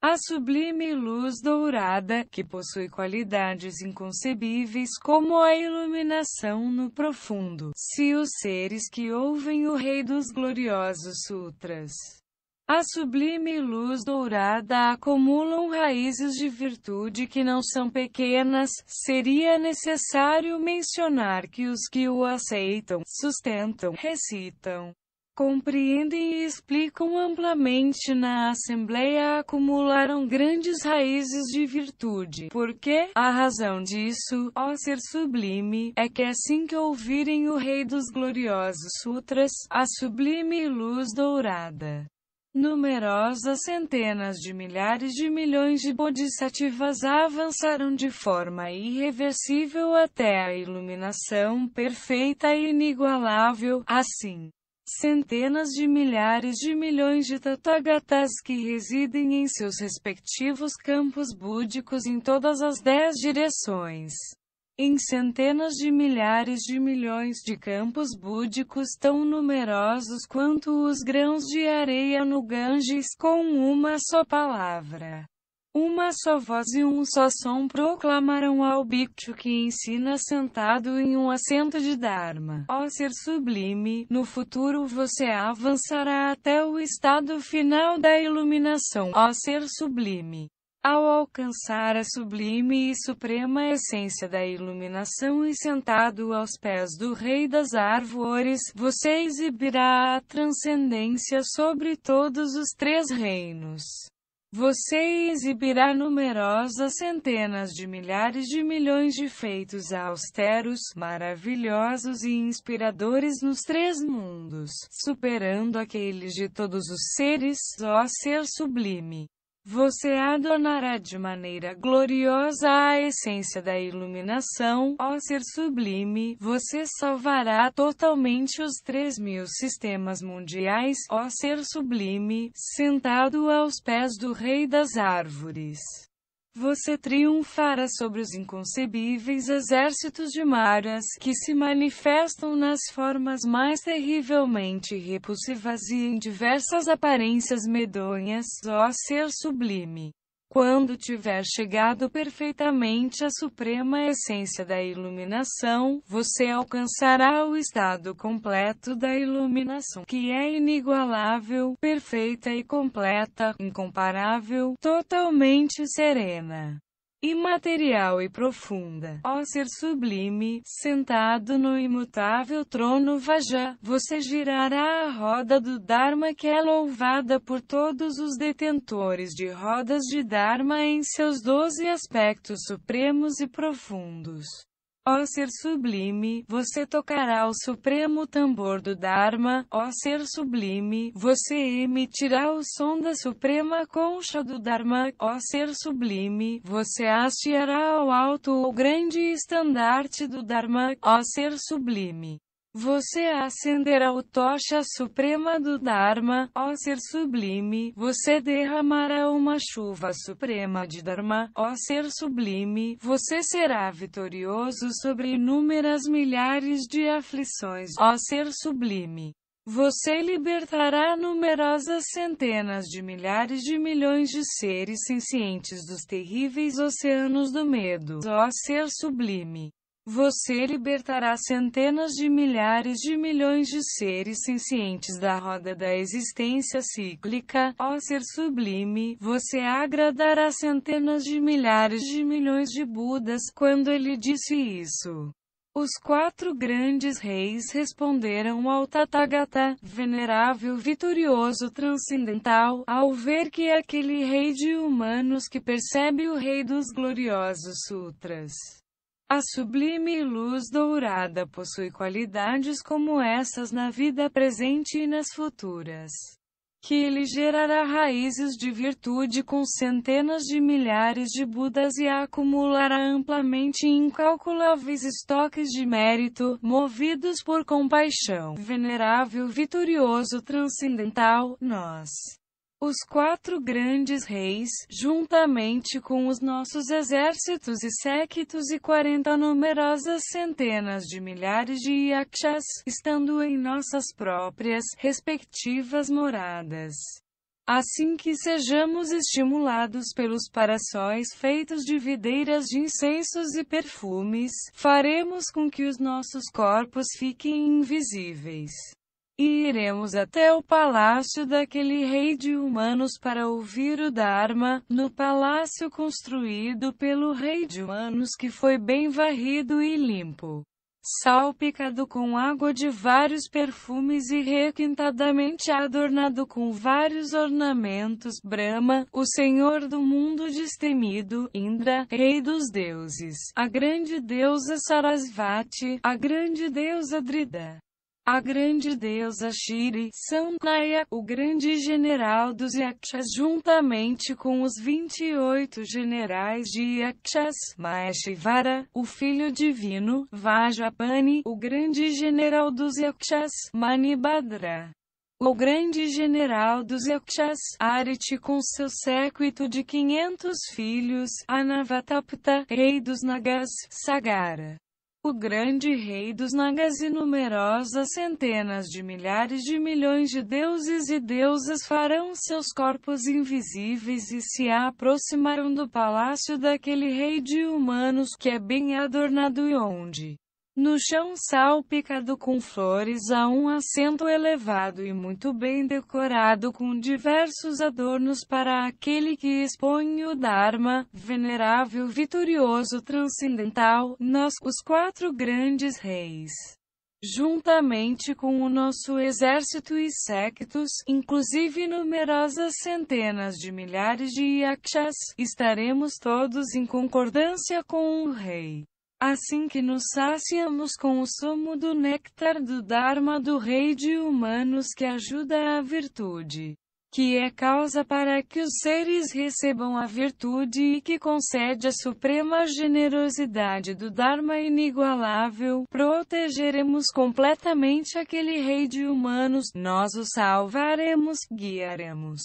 A sublime luz dourada, que possui qualidades inconcebíveis como a iluminação no profundo, se os seres que ouvem o Rei dos Gloriosos Sutras a sublime luz dourada acumulam raízes de virtude que não são pequenas. Seria necessário mencionar que os que o aceitam, sustentam, recitam, compreendem e explicam amplamente na Assembleia acumularam grandes raízes de virtude, porque a razão disso, ó ser sublime, é que assim que ouvirem o Rei dos Gloriosos Sutras, a sublime luz dourada Numerosas centenas de milhares de milhões de bodhisattvas avançaram de forma irreversível até a iluminação perfeita e inigualável, assim. Centenas de milhares de milhões de Tathagatas que residem em seus respectivos campos búdicos em todas as dez direções em centenas de milhares de milhões de campos búdicos tão numerosos quanto os grãos de areia no Ganges com uma só palavra. Uma só voz e um só som proclamaram ao Bhikkhu que ensina sentado em um assento de Dharma. Ó ser sublime, no futuro você avançará até o estado final da iluminação. Ó ser sublime ao alcançar a sublime e suprema essência da iluminação e sentado aos pés do Rei das Árvores, você exibirá a transcendência sobre todos os três reinos. Você exibirá numerosas centenas de milhares de milhões de feitos austeros, maravilhosos e inspiradores nos três mundos, superando aqueles de todos os seres, ó ser sublime. Você adornará de maneira gloriosa a essência da iluminação, ó ser sublime, você salvará totalmente os três mil sistemas mundiais, ó ser sublime, sentado aos pés do Rei das Árvores. Você triunfará sobre os inconcebíveis exércitos de maras que se manifestam nas formas mais terrivelmente repulsivas e em diversas aparências medonhas, ó ser sublime. Quando tiver chegado perfeitamente à suprema essência da iluminação, você alcançará o estado completo da iluminação, que é inigualável, perfeita e completa, incomparável, totalmente serena imaterial e profunda. Ó ser sublime, sentado no imutável trono Vajra, você girará a roda do Dharma que é louvada por todos os detentores de rodas de Dharma em seus doze aspectos supremos e profundos. Ó ser sublime, você tocará o supremo tambor do Dharma. Ó ser sublime, você emitirá o som da suprema concha do Dharma. Ó ser sublime, você hasteará ao alto o grande estandarte do Dharma. Ó ser sublime. Você acenderá o tocha suprema do Dharma, ó ser sublime, você derramará uma chuva suprema de Dharma, ó ser sublime, você será vitorioso sobre inúmeras milhares de aflições, ó ser sublime. Você libertará numerosas centenas de milhares de milhões de seres sencientes dos terríveis oceanos do medo, ó ser sublime. Você libertará centenas de milhares de milhões de seres sencientes da roda da existência cíclica. Ó ser sublime, você agradará centenas de milhares de milhões de Budas quando ele disse isso. Os quatro grandes reis responderam ao Tathagata, venerável vitorioso transcendental, ao ver que é aquele rei de humanos que percebe o rei dos gloriosos sutras. A sublime luz dourada possui qualidades como essas na vida presente e nas futuras. Que ele gerará raízes de virtude com centenas de milhares de Budas e acumulará amplamente incalculáveis estoques de mérito, movidos por compaixão. Venerável, vitorioso, transcendental, nós. Os quatro grandes reis, juntamente com os nossos exércitos e séquitos e quarenta numerosas centenas de milhares de yakshas, estando em nossas próprias, respectivas moradas. Assim que sejamos estimulados pelos paraçóis feitos de videiras de incensos e perfumes, faremos com que os nossos corpos fiquem invisíveis. E iremos até o palácio daquele rei de humanos para ouvir o Dharma, no palácio construído pelo rei de humanos que foi bem varrido e limpo, salpicado com água de vários perfumes e requintadamente adornado com vários ornamentos. Brahma, o senhor do mundo destemido, Indra, rei dos deuses, a grande deusa Sarasvati, a grande deusa Drida a grande deusa Shiri Sanaya, o grande general dos Yakshas juntamente com os 28 generais de Yakshas, Maeshivara, o filho divino, Vajapani, o grande general dos Yakshas, Manibhadra. O grande general dos Yakshas, Ariti com seu séquito de 500 filhos, Anavatapta, rei dos Nagas, Sagara o grande rei dos nagas e numerosas centenas de milhares de milhões de deuses e deusas farão seus corpos invisíveis e se aproximarão do palácio daquele rei de humanos que é bem adornado e onde no chão salpicado com flores há um assento elevado e muito bem decorado com diversos adornos para aquele que expõe o Dharma, venerável, vitorioso, transcendental, nós, os quatro grandes reis. Juntamente com o nosso exército e séquitos, inclusive numerosas centenas de milhares de yakshas, estaremos todos em concordância com o rei assim que nos saciamos com o sumo do néctar do Dharma do Rei de Humanos que ajuda a virtude, que é causa para que os seres recebam a virtude e que concede a suprema generosidade do Dharma inigualável, protegeremos completamente aquele Rei de Humanos, nós o salvaremos, guiaremos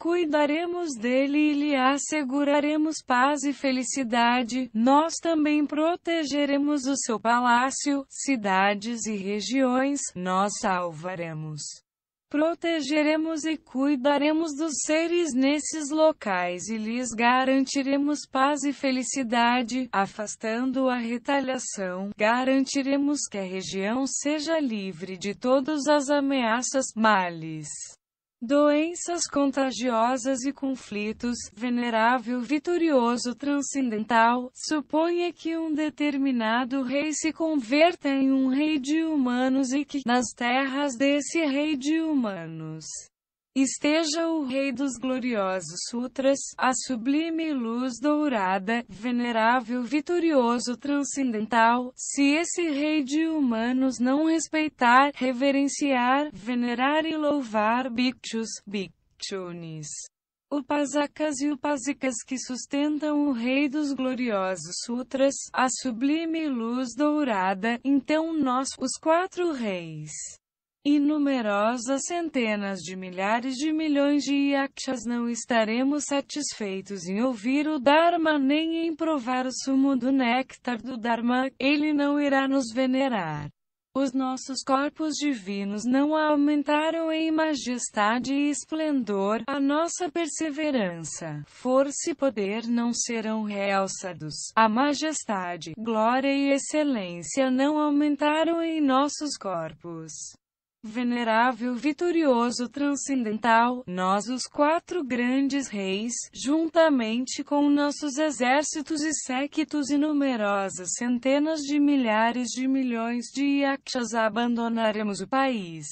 Cuidaremos dele e lhe asseguraremos paz e felicidade. Nós também protegeremos o seu palácio, cidades e regiões. Nós salvaremos. Protegeremos e cuidaremos dos seres nesses locais e lhes garantiremos paz e felicidade, afastando a retaliação. Garantiremos que a região seja livre de todas as ameaças, males doenças contagiosas e conflitos, venerável vitorioso transcendental, suponha que um determinado rei se converta em um rei de humanos e que, nas terras desse rei de humanos, Esteja o Rei dos Gloriosos Sutras, a sublime luz dourada, venerável, vitorioso, transcendental. Se esse Rei de humanos não respeitar, reverenciar, venerar e louvar Bhikshus, Bhikshunis, Upasakas e Upasikas que sustentam o Rei dos Gloriosos Sutras, a sublime luz dourada, então nós, os quatro reis e numerosas centenas de milhares de milhões de yakshas não estaremos satisfeitos em ouvir o Dharma nem em provar o sumo do néctar do Dharma, ele não irá nos venerar. Os nossos corpos divinos não aumentaram em majestade e esplendor, a nossa perseverança, força e poder não serão realçados, a majestade, glória e excelência não aumentaram em nossos corpos venerável, vitorioso, transcendental, nós os quatro grandes reis, juntamente com nossos exércitos e séquitos e numerosas centenas de milhares de milhões de yakshas abandonaremos o país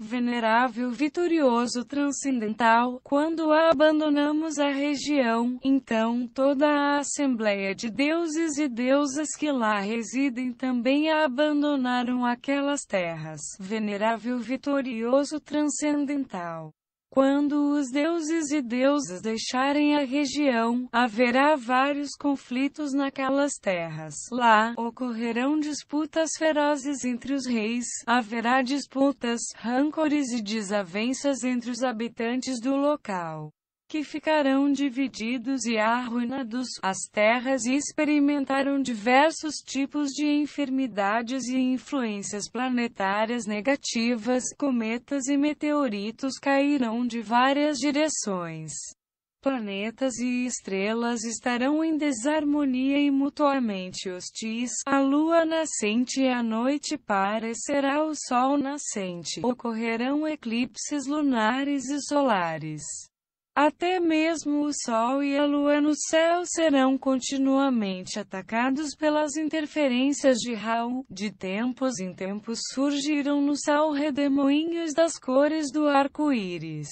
venerável, vitorioso, transcendental, quando abandonamos a região, então toda a assembleia de deuses e deusas que lá residem também abandonaram aquelas terras, venerável, vitorioso, transcendental. Quando os deuses e deusas deixarem a região, haverá vários conflitos naquelas terras. Lá, ocorrerão disputas ferozes entre os reis, haverá disputas, rancores e desavenças entre os habitantes do local que ficarão divididos e arruinados as terras e experimentaram diversos tipos de enfermidades e influências planetárias negativas, cometas e meteoritos cairão de várias direções. Planetas e estrelas estarão em desarmonia e mutuamente hostis. A lua nascente e a noite parecerá o sol nascente. Ocorrerão eclipses lunares e solares. Até mesmo o Sol e a Lua no céu serão continuamente atacados pelas interferências de Raul. De tempos em tempos surgiram no céu redemoinhos das cores do arco-íris.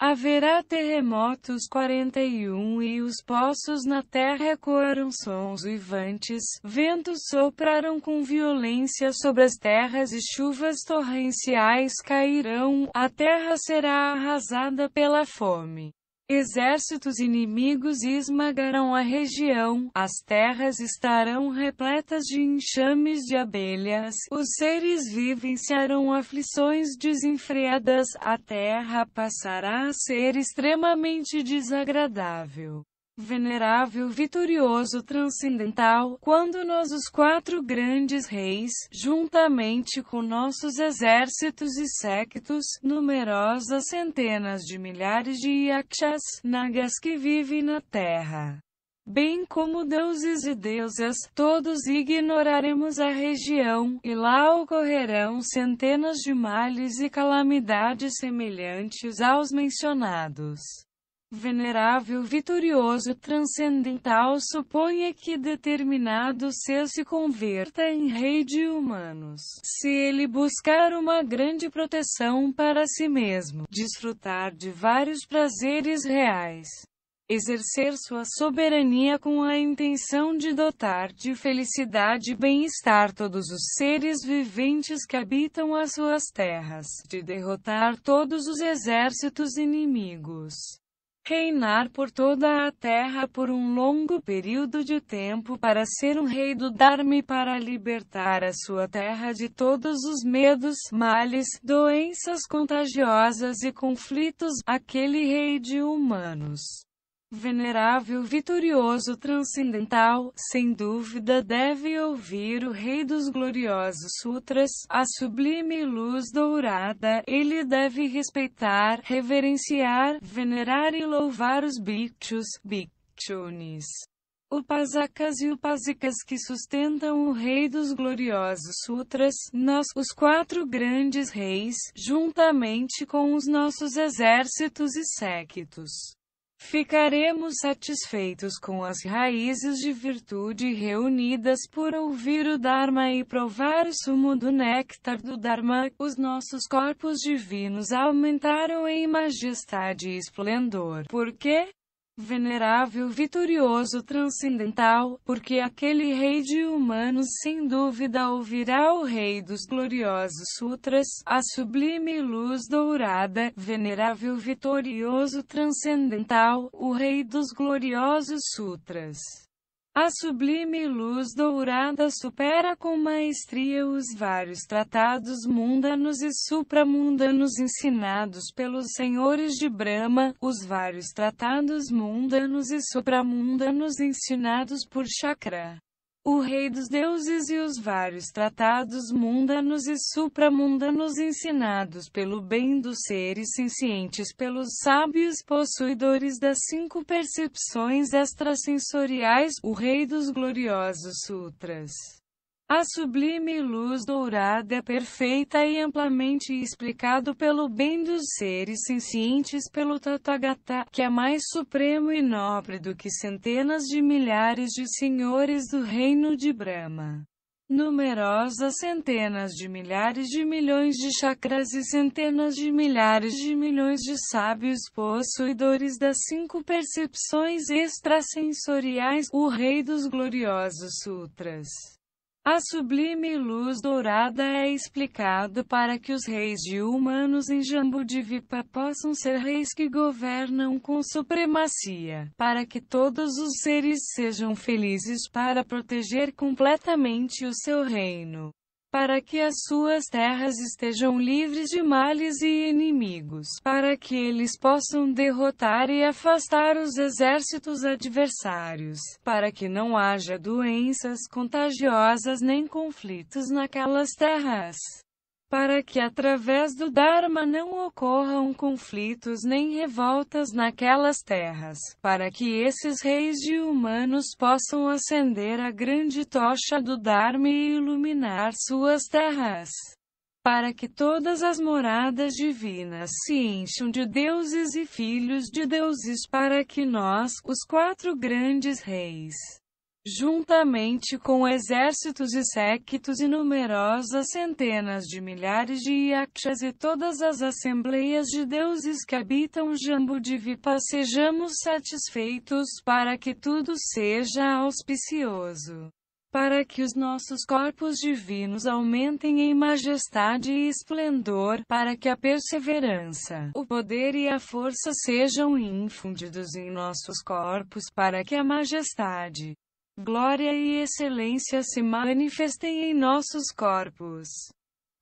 Haverá terremotos 41 e os poços na terra ecoaram sons uivantes, ventos sopraram com violência sobre as terras e chuvas torrenciais cairão, a terra será arrasada pela fome exércitos inimigos esmagarão a região, as terras estarão repletas de enxames de abelhas, os seres vivenciarão aflições desenfreadas, a terra passará a ser extremamente desagradável venerável, vitorioso, transcendental, quando nós os quatro grandes reis, juntamente com nossos exércitos e sectos, numerosas centenas de milhares de yakshas, nagas que vivem na terra, bem como deuses e deusas, todos ignoraremos a região, e lá ocorrerão centenas de males e calamidades semelhantes aos mencionados venerável vitorioso transcendental suponha que determinado ser se converta em rei de humanos. Se ele buscar uma grande proteção para si mesmo, desfrutar de vários prazeres reais, exercer sua soberania com a intenção de dotar de felicidade e bem-estar todos os seres viventes que habitam as suas terras, de derrotar todos os exércitos inimigos reinar por toda a terra por um longo período de tempo para ser um rei do Dharma e para libertar a sua terra de todos os medos, males, doenças contagiosas e conflitos, aquele rei de humanos. Venerável vitorioso transcendental, sem dúvida deve ouvir o Rei dos Gloriosos Sutras, a sublime luz dourada, ele deve respeitar, reverenciar, venerar e louvar os bhikshus, o Upasakas e Upasikas que sustentam o Rei dos Gloriosos Sutras, nós, os quatro grandes reis, juntamente com os nossos exércitos e séquitos. Ficaremos satisfeitos com as raízes de virtude reunidas por ouvir o Dharma e provar o sumo do néctar do Dharma. Os nossos corpos divinos aumentaram em majestade e esplendor, Por quê? venerável, vitorioso, transcendental, porque aquele rei de humanos sem dúvida ouvirá o rei dos gloriosos sutras, a sublime luz dourada, venerável, vitorioso, transcendental, o rei dos gloriosos sutras. A sublime luz dourada supera com maestria os vários tratados mundanos e supramundanos ensinados pelos senhores de Brahma, os vários tratados mundanos e supramundanos ensinados por Chakra o rei dos deuses e os vários tratados mundanos e supramundanos ensinados pelo bem dos seres cientes pelos sábios possuidores das cinco percepções extrasensoriais, o rei dos gloriosos sutras. A sublime luz dourada é perfeita e amplamente explicado pelo bem dos seres sencientes pelo Tathagata, que é mais supremo e nobre do que centenas de milhares de senhores do reino de Brahma. Numerosas centenas de milhares de milhões de chakras e centenas de milhares de milhões de sábios possuidores das cinco percepções extrasensoriais, o rei dos gloriosos sutras. A sublime luz dourada é explicada para que os reis de humanos em Jambudivipa possam ser reis que governam com supremacia, para que todos os seres sejam felizes para proteger completamente o seu reino para que as suas terras estejam livres de males e inimigos, para que eles possam derrotar e afastar os exércitos adversários, para que não haja doenças contagiosas nem conflitos naquelas terras para que através do Dharma não ocorram conflitos nem revoltas naquelas terras, para que esses reis de humanos possam acender a grande tocha do Dharma e iluminar suas terras. Para que todas as moradas divinas se encham de deuses e filhos de deuses, para que nós, os quatro grandes reis, juntamente com exércitos e séquitos e numerosas centenas de milhares de yakshas e todas as assembleias de deuses que habitam Jambudivipa sejamos satisfeitos para que tudo seja auspicioso. Para que os nossos corpos divinos aumentem em majestade e esplendor, para que a perseverança, o poder e a força sejam infundidos em nossos corpos, para que a majestade, glória e excelência se manifestem em nossos corpos.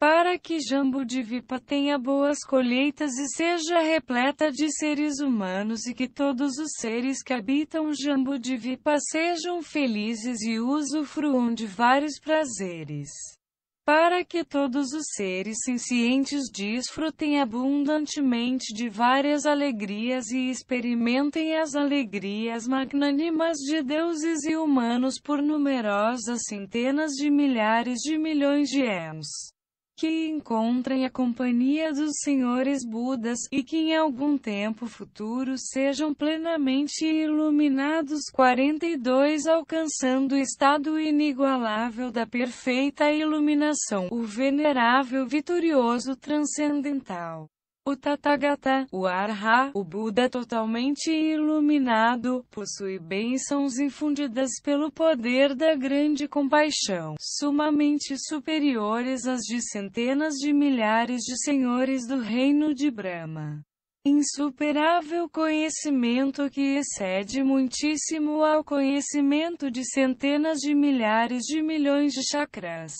Para que Jambudvipa tenha boas colheitas e seja repleta de seres humanos e que todos os seres que habitam Jambudvipa sejam felizes e usufruam de vários prazeres para que todos os seres sencientes desfrutem abundantemente de várias alegrias e experimentem as alegrias magnânimas de deuses e humanos por numerosas centenas de milhares de milhões de anos que encontrem a companhia dos senhores Budas, e que em algum tempo futuro sejam plenamente iluminados 42 alcançando o estado inigualável da perfeita iluminação, o venerável vitorioso transcendental. O Tathagata, o Arha, o Buda totalmente iluminado, possui bênçãos infundidas pelo poder da grande compaixão, sumamente superiores às de centenas de milhares de senhores do reino de Brahma. Insuperável conhecimento que excede muitíssimo ao conhecimento de centenas de milhares de milhões de chakras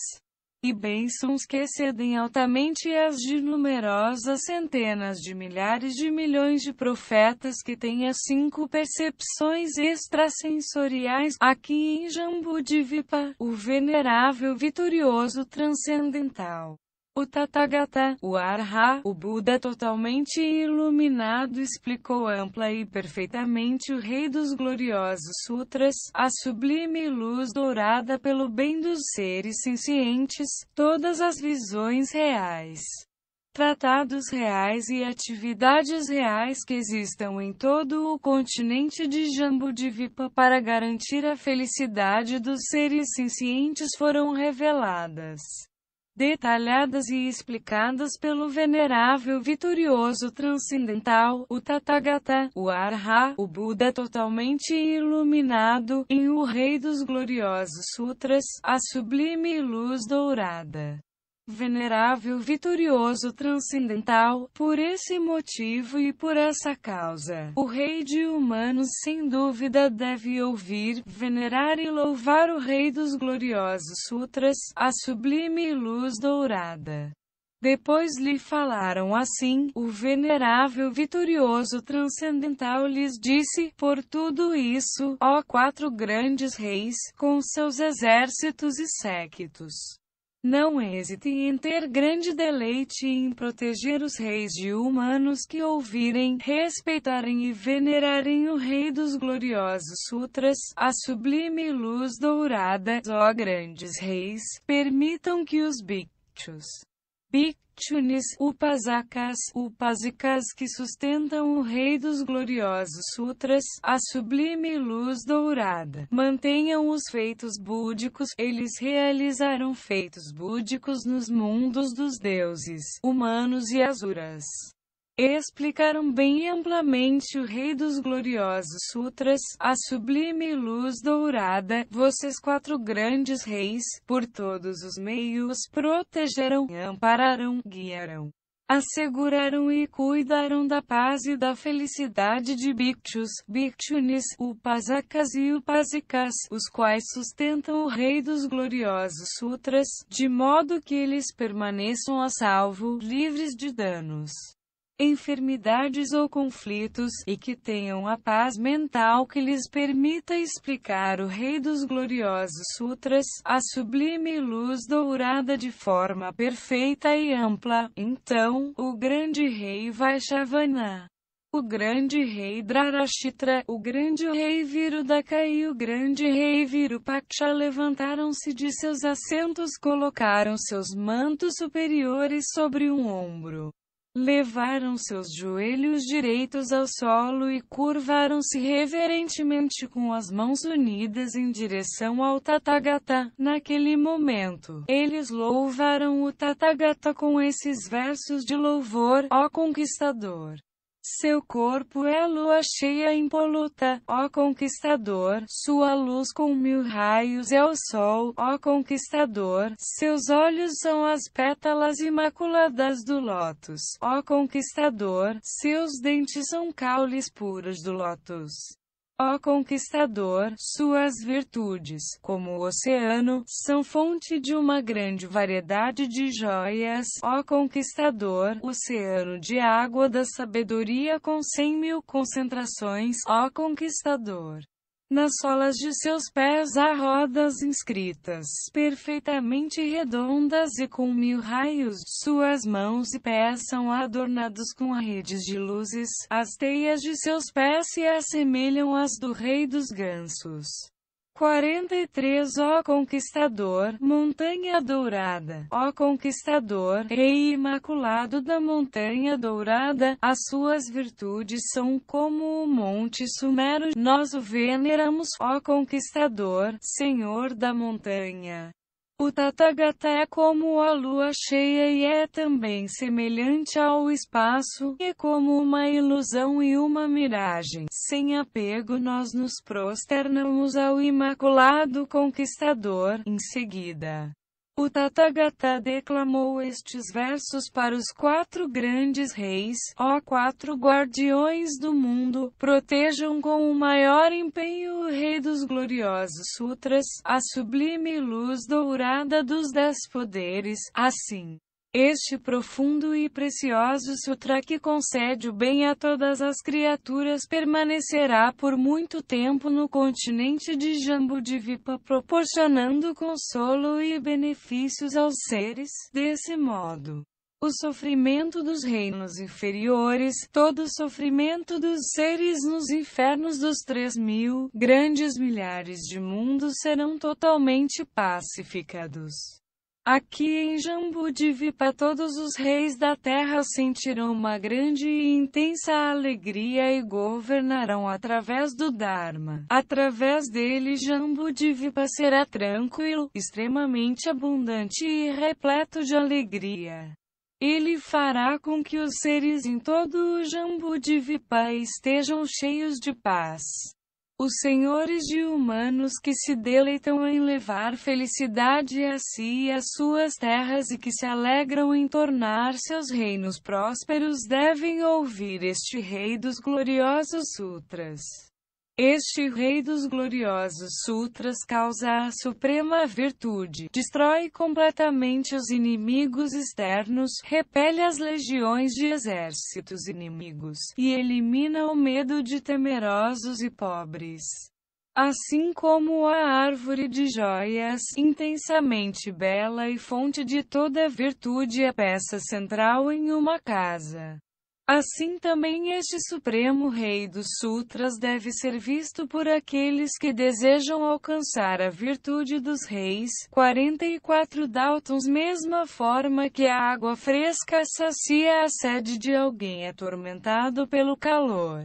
e bênçãos que excedem altamente as de numerosas centenas de milhares de milhões de profetas que têm as cinco percepções extrasensoriais. Aqui em Jambudivipa, o venerável vitorioso transcendental o Tathagata, o Arha, o Buda totalmente iluminado explicou ampla e perfeitamente o Rei dos Gloriosos Sutras, a sublime luz dourada pelo bem dos seres sencientes, todas as visões reais tratados reais e atividades reais que existam em todo o continente de Jambudvipa para garantir a felicidade dos seres sencientes foram reveladas detalhadas e explicadas pelo venerável vitorioso transcendental, o Tathagata, o Arha, o Buda totalmente iluminado, em O Rei dos Gloriosos Sutras, a sublime luz dourada venerável, vitorioso, transcendental, por esse motivo e por essa causa. O rei de humanos sem dúvida deve ouvir, venerar e louvar o rei dos gloriosos sutras, a sublime luz dourada. Depois lhe falaram assim, o venerável vitorioso transcendental lhes disse, por tudo isso, ó quatro grandes reis, com seus exércitos e séquitos. Não hesite em ter grande deleite em proteger os reis de humanos que ouvirem, respeitarem e venerarem o Rei dos Gloriosos Sutras, a sublime luz dourada. Ó grandes reis, permitam que os bictos, Tunis, Upasacas, Upasicas que sustentam o Rei dos Gloriosos Sutras, a sublime luz dourada. Mantenham os feitos búdicos, eles realizaram feitos búdicos nos mundos dos deuses, humanos e asuras explicaram bem amplamente o Rei dos Gloriosos Sutras, a sublime luz dourada, vocês quatro grandes reis, por todos os meios protegerão, ampararão, guiarão. Asseguraram e cuidaram da paz e da felicidade de Bhikshus, Bhikshunis, Upasakas e Upasikas, os quais sustentam o Rei dos Gloriosos Sutras, de modo que eles permaneçam a salvo, livres de danos enfermidades ou conflitos, e que tenham a paz mental que lhes permita explicar o Rei dos Gloriosos Sutras, a sublime luz dourada de forma perfeita e ampla. Então, o grande Rei Vaishavana o grande rei Dharashitra, o grande rei Virudaka e o grande rei Virupaksha levantaram-se de seus assentos, colocaram seus mantos superiores sobre um ombro Levaram seus joelhos direitos ao solo e curvaram-se reverentemente com as mãos unidas em direção ao Tathagata. Naquele momento, eles louvaram o Tathagata com esses versos de louvor, ó conquistador. Seu corpo é lua cheia impoluta, ó conquistador. Sua luz com mil raios é o sol, ó conquistador. Seus olhos são as pétalas imaculadas do lótus, ó conquistador. Seus dentes são caules puros do lótus. Ó conquistador, suas virtudes, como o oceano, são fonte de uma grande variedade de joias. Ó conquistador, oceano de água da sabedoria com cem mil concentrações. Ó conquistador. Nas solas de seus pés há rodas inscritas, perfeitamente redondas e com mil raios. Suas mãos e pés são adornados com redes de luzes. As teias de seus pés se assemelham às do rei dos gansos. 43 Ó Conquistador, Montanha Dourada, ó Conquistador, Rei Imaculado da Montanha Dourada, as suas virtudes são como o Monte Sumero, nós o veneramos, ó Conquistador, Senhor da Montanha. O Tathagata é como a lua cheia e é também semelhante ao espaço, e como uma ilusão e uma miragem. Sem apego nós nos prosternamos ao Imaculado Conquistador, em seguida o Tathagata declamou estes versos para os quatro grandes reis, ó quatro guardiões do mundo, protejam com o maior empenho o rei dos gloriosos sutras, a sublime luz dourada dos dez poderes, assim. Este profundo e precioso sutra que concede o bem a todas as criaturas permanecerá por muito tempo no continente de Jambudvipa proporcionando consolo e benefícios aos seres, desse modo. O sofrimento dos reinos inferiores, todo o sofrimento dos seres nos infernos dos três mil grandes milhares de mundos serão totalmente pacificados. Aqui em Jambudivipa todos os reis da terra sentirão uma grande e intensa alegria e governarão através do Dharma. Através dele Jambudivipa será tranquilo, extremamente abundante e repleto de alegria. Ele fará com que os seres em todo o Jambudivipa estejam cheios de paz. Os senhores de humanos que se deleitam em levar felicidade a si e às suas terras e que se alegram em tornar seus reinos prósperos devem ouvir este rei dos gloriosos sutras. Este rei dos gloriosos sutras causa a suprema virtude, destrói completamente os inimigos externos, repele as legiões de exércitos inimigos e elimina o medo de temerosos e pobres. Assim como a árvore de joias, intensamente bela e fonte de toda virtude, é peça central em uma casa. Assim também este Supremo Rei dos Sutras deve ser visto por aqueles que desejam alcançar a virtude dos reis. 44 Daltons Mesma forma que a água fresca sacia a sede de alguém atormentado pelo calor.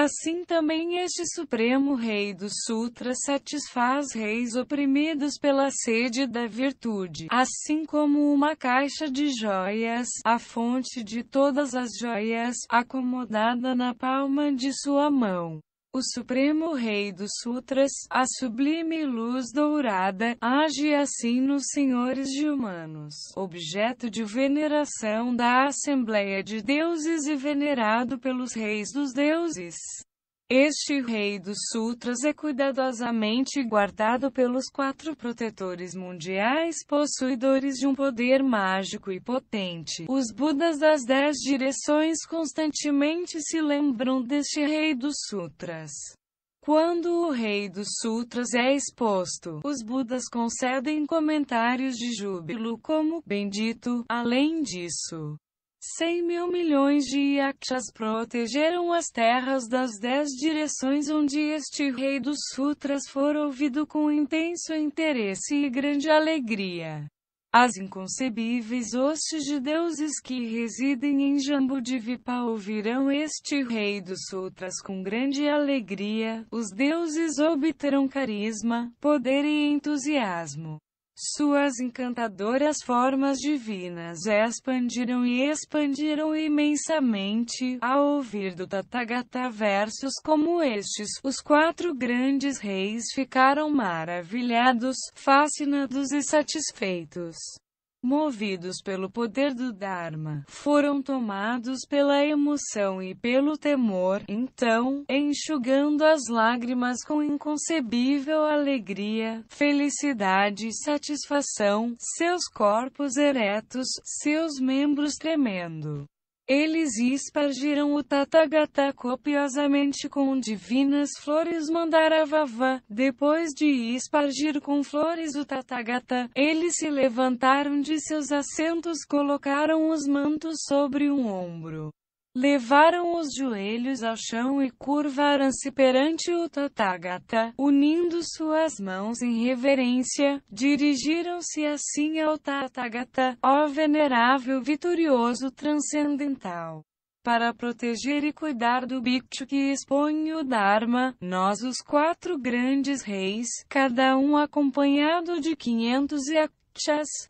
Assim também este Supremo Rei do Sutra satisfaz reis oprimidos pela sede da virtude, assim como uma caixa de joias, a fonte de todas as joias, acomodada na palma de sua mão o Supremo Rei dos Sutras, a sublime luz dourada, age assim nos senhores de humanos, objeto de veneração da Assembleia de Deuses e venerado pelos reis dos deuses. Este rei dos sutras é cuidadosamente guardado pelos quatro protetores mundiais possuidores de um poder mágico e potente. Os budas das dez direções constantemente se lembram deste rei dos sutras. Quando o rei dos sutras é exposto, os budas concedem comentários de júbilo como bendito. Além disso, 100 mil milhões de yakshas protegeram as terras das dez direções onde este rei dos sutras for ouvido com intenso interesse e grande alegria. As inconcebíveis hostes de deuses que residem em Jambudvipa ouvirão este rei dos sutras com grande alegria, os deuses obterão carisma, poder e entusiasmo. Suas encantadoras formas divinas expandiram e expandiram imensamente, ao ouvir do Tathagata versos como estes, os quatro grandes reis ficaram maravilhados, fascinados e satisfeitos movidos pelo poder do Dharma, foram tomados pela emoção e pelo temor, então, enxugando as lágrimas com inconcebível alegria, felicidade e satisfação, seus corpos eretos, seus membros tremendo. Eles espargiram o Tathagata copiosamente com divinas flores Mandaravava. Depois de espargir com flores o Tathagata, eles se levantaram de seus assentos, colocaram os mantos sobre um ombro Levaram os joelhos ao chão e curvaram-se perante o Tathagata, unindo suas mãos em reverência, dirigiram-se assim ao Tathagata, ó venerável vitorioso transcendental. Para proteger e cuidar do bhikshu que expõe o Dharma, nós os quatro grandes reis, cada um acompanhado de 500 e a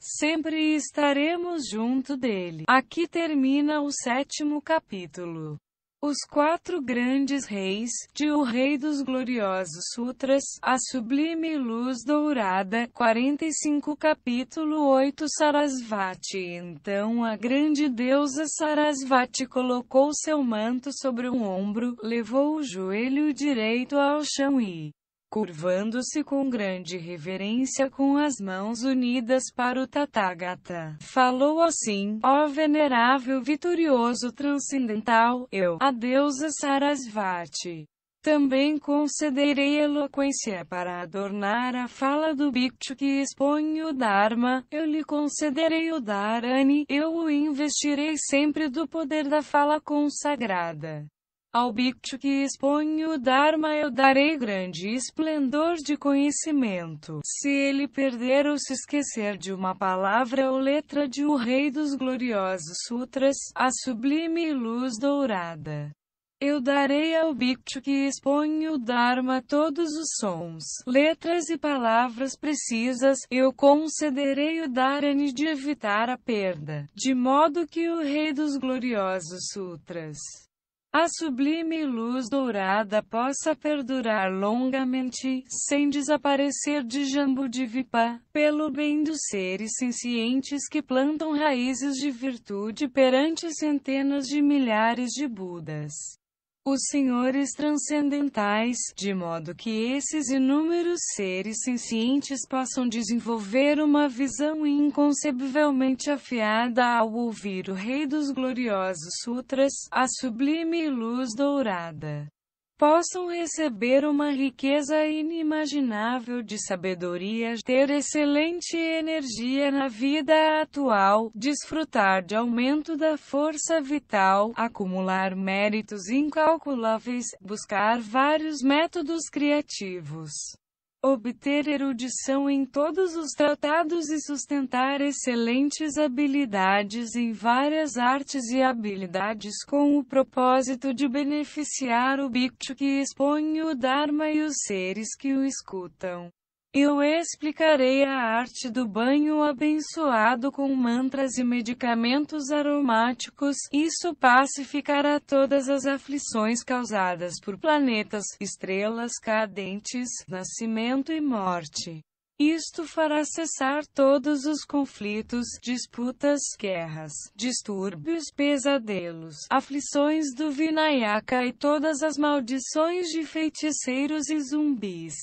sempre estaremos junto dele. Aqui termina o sétimo capítulo. Os quatro grandes reis, de O Rei dos Gloriosos Sutras, A Sublime Luz Dourada, 45 capítulo 8 Sarasvati Então a grande deusa Sarasvati colocou seu manto sobre o ombro, levou o joelho direito ao chão e curvando-se com grande reverência com as mãos unidas para o Tathagata. Falou assim, ó oh venerável vitorioso transcendental, eu, a deusa Sarasvati, também concederei eloquência para adornar a fala do Bhikshu que expõe o Dharma, eu lhe concederei o Dharani, eu o investirei sempre do poder da fala consagrada. Ao bicho que exponho o Dharma eu darei grande esplendor de conhecimento. Se ele perder ou se esquecer de uma palavra ou letra de O Rei dos Gloriosos Sutras, a sublime luz dourada. Eu darei ao bicho que expõe o Dharma todos os sons, letras e palavras precisas, eu concederei o Dharani de evitar a perda, de modo que o Rei dos Gloriosos Sutras a sublime luz dourada possa perdurar longamente, sem desaparecer de vipa, pelo bem dos seres sencientes que plantam raízes de virtude perante centenas de milhares de Budas os senhores transcendentais, de modo que esses inúmeros seres sencientes possam desenvolver uma visão inconcebivelmente afiada ao ouvir o Rei dos Gloriosos Sutras, a sublime luz dourada possam receber uma riqueza inimaginável de sabedoria, ter excelente energia na vida atual, desfrutar de aumento da força vital, acumular méritos incalculáveis, buscar vários métodos criativos obter erudição em todos os tratados e sustentar excelentes habilidades em várias artes e habilidades com o propósito de beneficiar o bhikshu que expõe o Dharma e os seres que o escutam. Eu explicarei a arte do banho abençoado com mantras e medicamentos aromáticos, isso pacificará todas as aflições causadas por planetas, estrelas cadentes, nascimento e morte. Isto fará cessar todos os conflitos, disputas, guerras, distúrbios, pesadelos, aflições do Vinayaka e todas as maldições de feiticeiros e zumbis.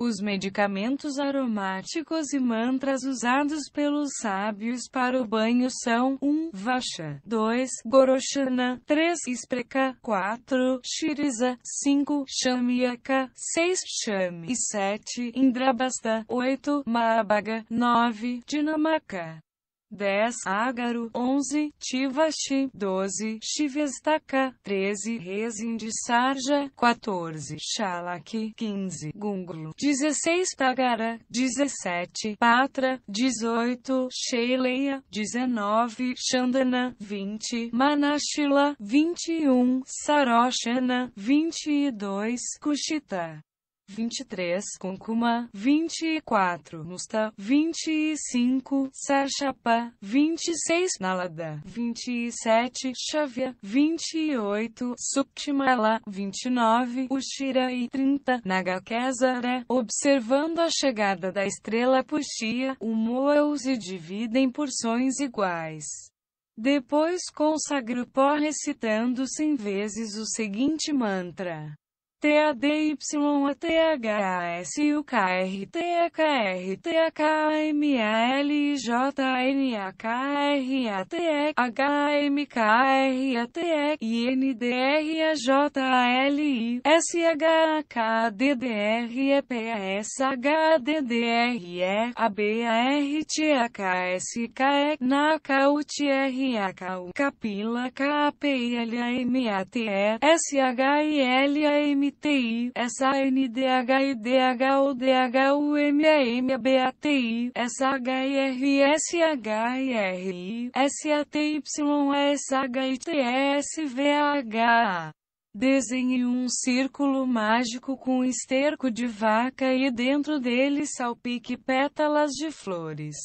Os medicamentos aromáticos e mantras usados pelos sábios para o banho são 1. Vacha 2. Goroshana 3. Spreka 4. Shiriza 5. Shamiaka 6. Shami 7. Indrabasta 8. Mahabaga 9. Dinamaka 10, ágaro, 11, tivaxi, 12, chivestaka, 13, resin de sarja, 14, chalak, 15, gungulo, 16, tagara, 17, patra, 18, sheileia, 19, chandana, 20, manashila, 21, saroshana, 22, kushita. 23, Kunkuma, 24, Musta. 25, Sarchapa, 26, Nalada, 27, Chavia, 28, Suptimala, 29, Ushira e 30, Nagakesara, observando a chegada da estrela Pushia, o Moel se divide em porções iguais. Depois consagra o pó recitando 100 vezes o seguinte mantra. T A D Y A T H A S U K R T A K R T A K M L J N A K R A T H M K R A T E I N D R J L I S H A D D R P S H D D R E A B R T A K S K E N A K U T R A K U K P I L A K A P I L A M A T E S H L A M MTI, V SHIRSHIRI, A. Desenhe um círculo mágico com esterco de vaca e dentro dele salpique pétalas de flores.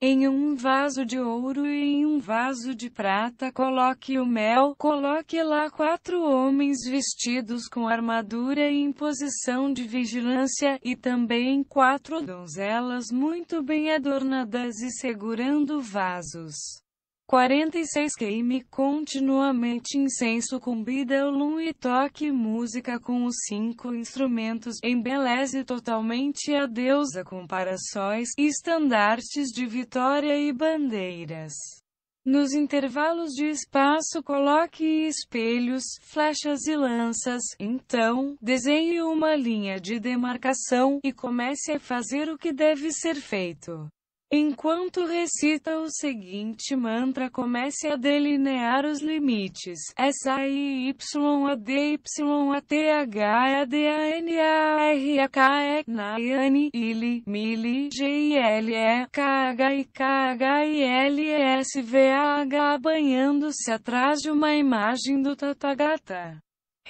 Em um vaso de ouro e em um vaso de prata coloque o mel, coloque lá quatro homens vestidos com armadura e em posição de vigilância, e também quatro donzelas muito bem adornadas e segurando vasos. 46 Game continuamente incenso com bidalum e toque música com os cinco instrumentos embeleze totalmente a deusa com paraçóis, estandartes de vitória e bandeiras. Nos intervalos de espaço coloque espelhos, flechas e lanças, então, desenhe uma linha de demarcação e comece a fazer o que deve ser feito. Enquanto recita o seguinte mantra, comece a delinear os limites. S A I Y A D Y A T H A D A N A R A K E n i l i G I L E K H I K H I L E S V A H banhando-se atrás de uma imagem do Tathagata.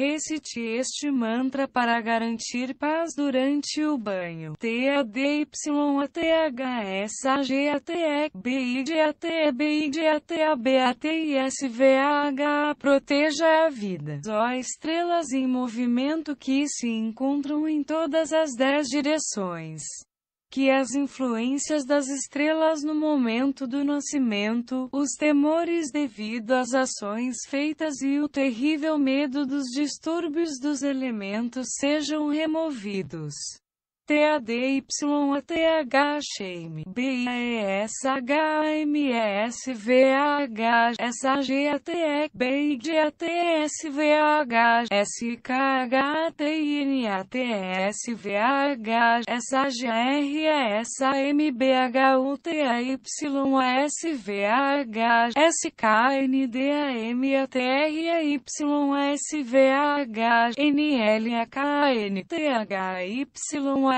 Recite este mantra para garantir paz durante o banho. T A D Y A T H S A G A T E B I D A T E B I D A T A B A T I S V A H A Proteja a vida. Ó estrelas em movimento que se encontram em todas as dez direções que as influências das estrelas no momento do nascimento, os temores devido às ações feitas e o terrível medo dos distúrbios dos elementos sejam removidos t t t t t t t a a a a a a a a a a a d d y y h h h h m m m b b b s s s s s s s s s v v v v v g g k k n n r r u TADYATHM, BESHMESVAH, SAGATE, BEIDATSVAH, n t h y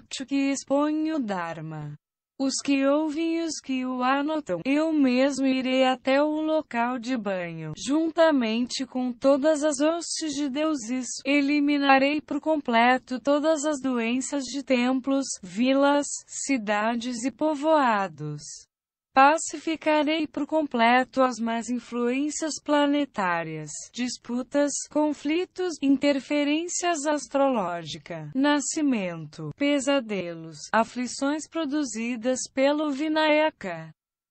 noite que exponho o Dharma. Os que ouvem e os que o anotam, eu mesmo irei até o local de banho, juntamente com todas as hostes de deuses, eliminarei por completo todas as doenças de templos, vilas, cidades e povoados pacificarei por completo as más influências planetárias, disputas, conflitos, interferências astrológica, nascimento, pesadelos, aflições produzidas pelo Vinayaka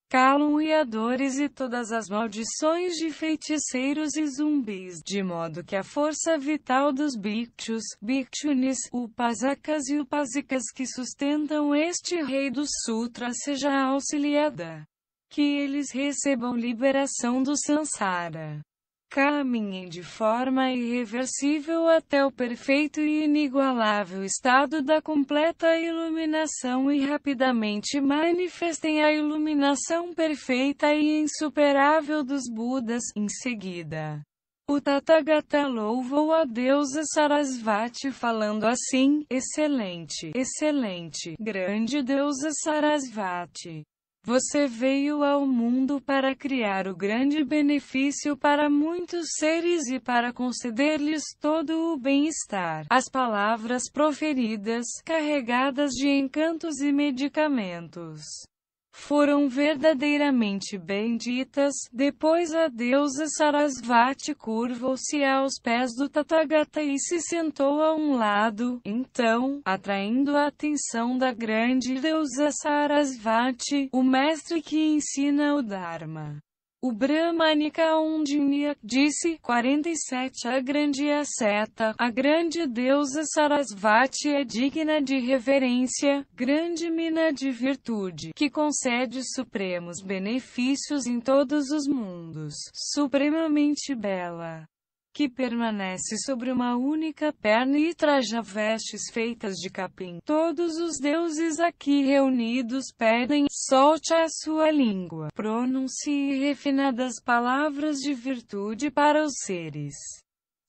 caluniadores e todas as maldições de feiticeiros e zumbis, de modo que a força vital dos Bichos, Bichunis, upazakas e upazikas que sustentam este rei do Sutra seja auxiliada. Que eles recebam liberação do Sansara caminhem de forma irreversível até o perfeito e inigualável estado da completa iluminação e rapidamente manifestem a iluminação perfeita e insuperável dos Budas. Em seguida, o Tathagata louvou a deusa Sarasvati falando assim: Excelente, excelente, grande deusa Sarasvati. Você veio ao mundo para criar o grande benefício para muitos seres e para conceder-lhes todo o bem-estar. As palavras proferidas, carregadas de encantos e medicamentos, foram verdadeiramente benditas. Depois a deusa Sarasvati curvou-se aos pés do Tathagata e se sentou a um lado. Então, atraindo a atenção da grande deusa Sarasvati, o mestre que ensina o Dharma o Brahmanika Undinya disse 47 A grande asceta, é a grande deusa Sarasvati é digna de reverência, grande mina de virtude, que concede supremos benefícios em todos os mundos, supremamente bela que permanece sobre uma única perna e traja vestes feitas de capim. Todos os deuses aqui reunidos pedem, solte a sua língua, pronuncie refinadas palavras de virtude para os seres.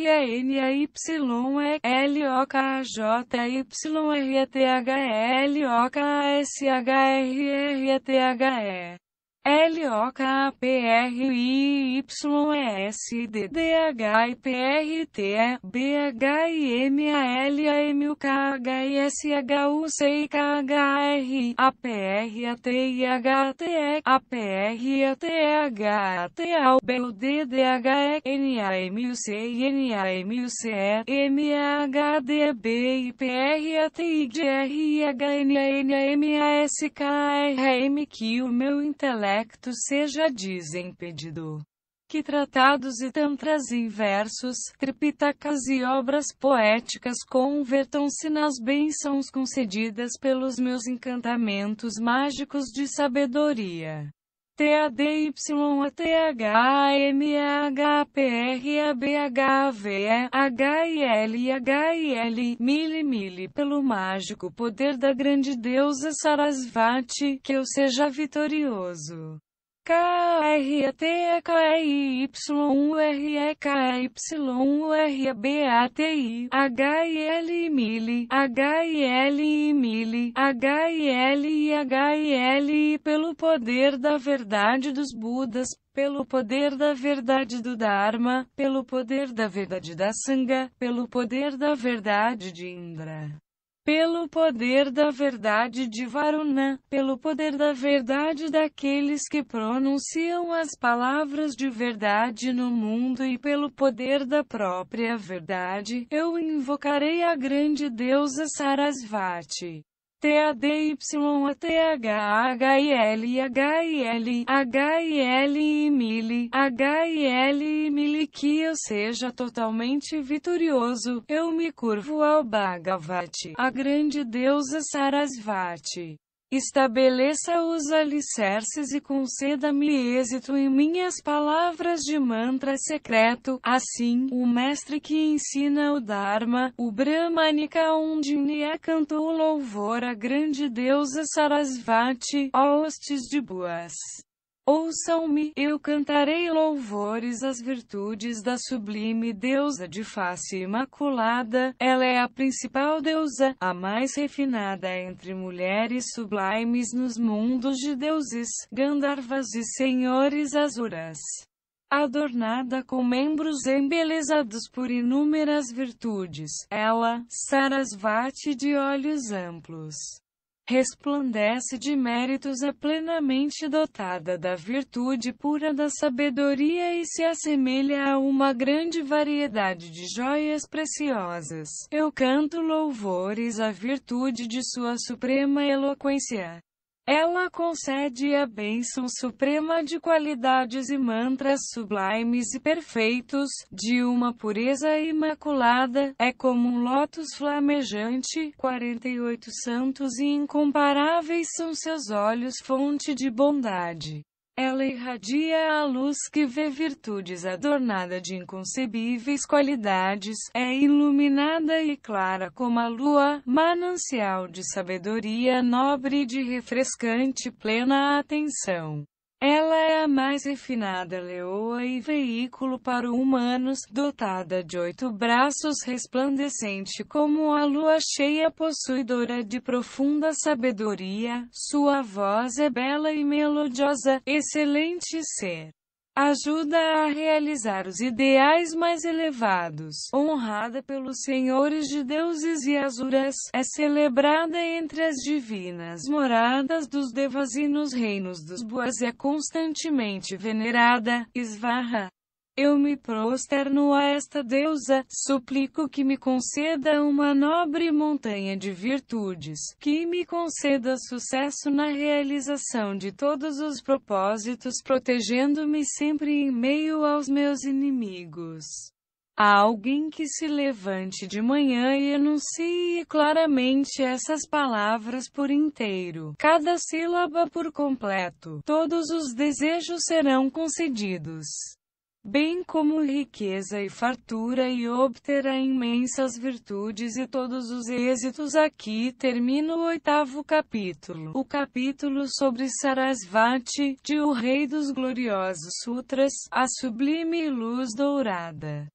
R-A-N-A-Y-E-L-O-K-J-Y-R-T-H-E-L-O-K-S-H-R-R-T-H-E. L l o k k k a a a a a a a a a a a a a p p p p p r r r r r r r i i i y s s s d d d d d h h h h h h h h h h t t t t t t b b b m m m m m m u u u c c c e n n n n m APRATIHTE o Meu intelecto intelecto seja desimpedido. Que tratados e tantras em versos, tripitakas e obras poéticas convertam-se nas bênçãos concedidas pelos meus encantamentos mágicos de sabedoria. T T A A A D I P H H H H H M R B V E L L Mili Mili pelo mágico poder da grande deusa Sarasvati, que eu seja vitorioso. K R E T K I Y U R E K Y U R B A T I H I L I M I L H I L I M I L H I L I H I L I pelo poder da verdade dos Budas pelo poder da verdade do Dharma, pelo poder da verdade da Sangha, pelo poder da verdade de Indra pelo poder da verdade de Varuna, pelo poder da verdade daqueles que pronunciam as palavras de verdade no mundo e pelo poder da própria verdade, eu invocarei a grande deusa Sarasvati. T h h h h y i l l TADY ATHHIL HIL HIL MIL l mili que eu seja totalmente vitorioso, eu me curvo ao Bhagavati, a grande deusa Sarasvati. Estabeleça os alicerces e conceda-me êxito em minhas palavras de mantra secreto. Assim, o mestre que ensina o Dharma, o Brahmanika Undinya cantou louvor à grande deusa Sarasvati, hostes de boas. Ouçam-me, eu cantarei louvores às virtudes da sublime deusa de face imaculada, ela é a principal deusa, a mais refinada entre mulheres sublimes nos mundos de deuses, Gandharvas e senhores azuras. Adornada com membros embelezados por inúmeras virtudes, ela, Sarasvati de olhos amplos resplandece de méritos, é plenamente dotada da virtude pura da sabedoria e se assemelha a uma grande variedade de joias preciosas. Eu canto louvores à virtude de sua suprema eloquência. Ela concede a bênção suprema de qualidades e mantras sublimes e perfeitos, de uma pureza imaculada, é como um lótus flamejante, 48 santos e incomparáveis são seus olhos fonte de bondade. Ela irradia a luz que vê virtudes adornada de inconcebíveis qualidades, é iluminada e clara como a lua, manancial de sabedoria nobre e de refrescante plena atenção. Ela é a mais refinada leoa e veículo para humanos, dotada de oito braços resplandecente como a lua cheia possuidora de profunda sabedoria, sua voz é bela e melodiosa, excelente ser ajuda a realizar os ideais mais elevados. Honrada pelos senhores de deuses e asuras, é celebrada entre as divinas moradas dos devas e nos reinos dos boas é constantemente venerada. Svarha eu me prosterno a esta deusa, suplico que me conceda uma nobre montanha de virtudes, que me conceda sucesso na realização de todos os propósitos, protegendo-me sempre em meio aos meus inimigos. Há alguém que se levante de manhã e enuncie claramente essas palavras por inteiro, cada sílaba por completo, todos os desejos serão concedidos bem como riqueza e fartura e obterá imensas virtudes e todos os êxitos. Aqui termina o oitavo capítulo. O capítulo sobre Sarasvati, de O Rei dos Gloriosos Sutras, a sublime luz dourada.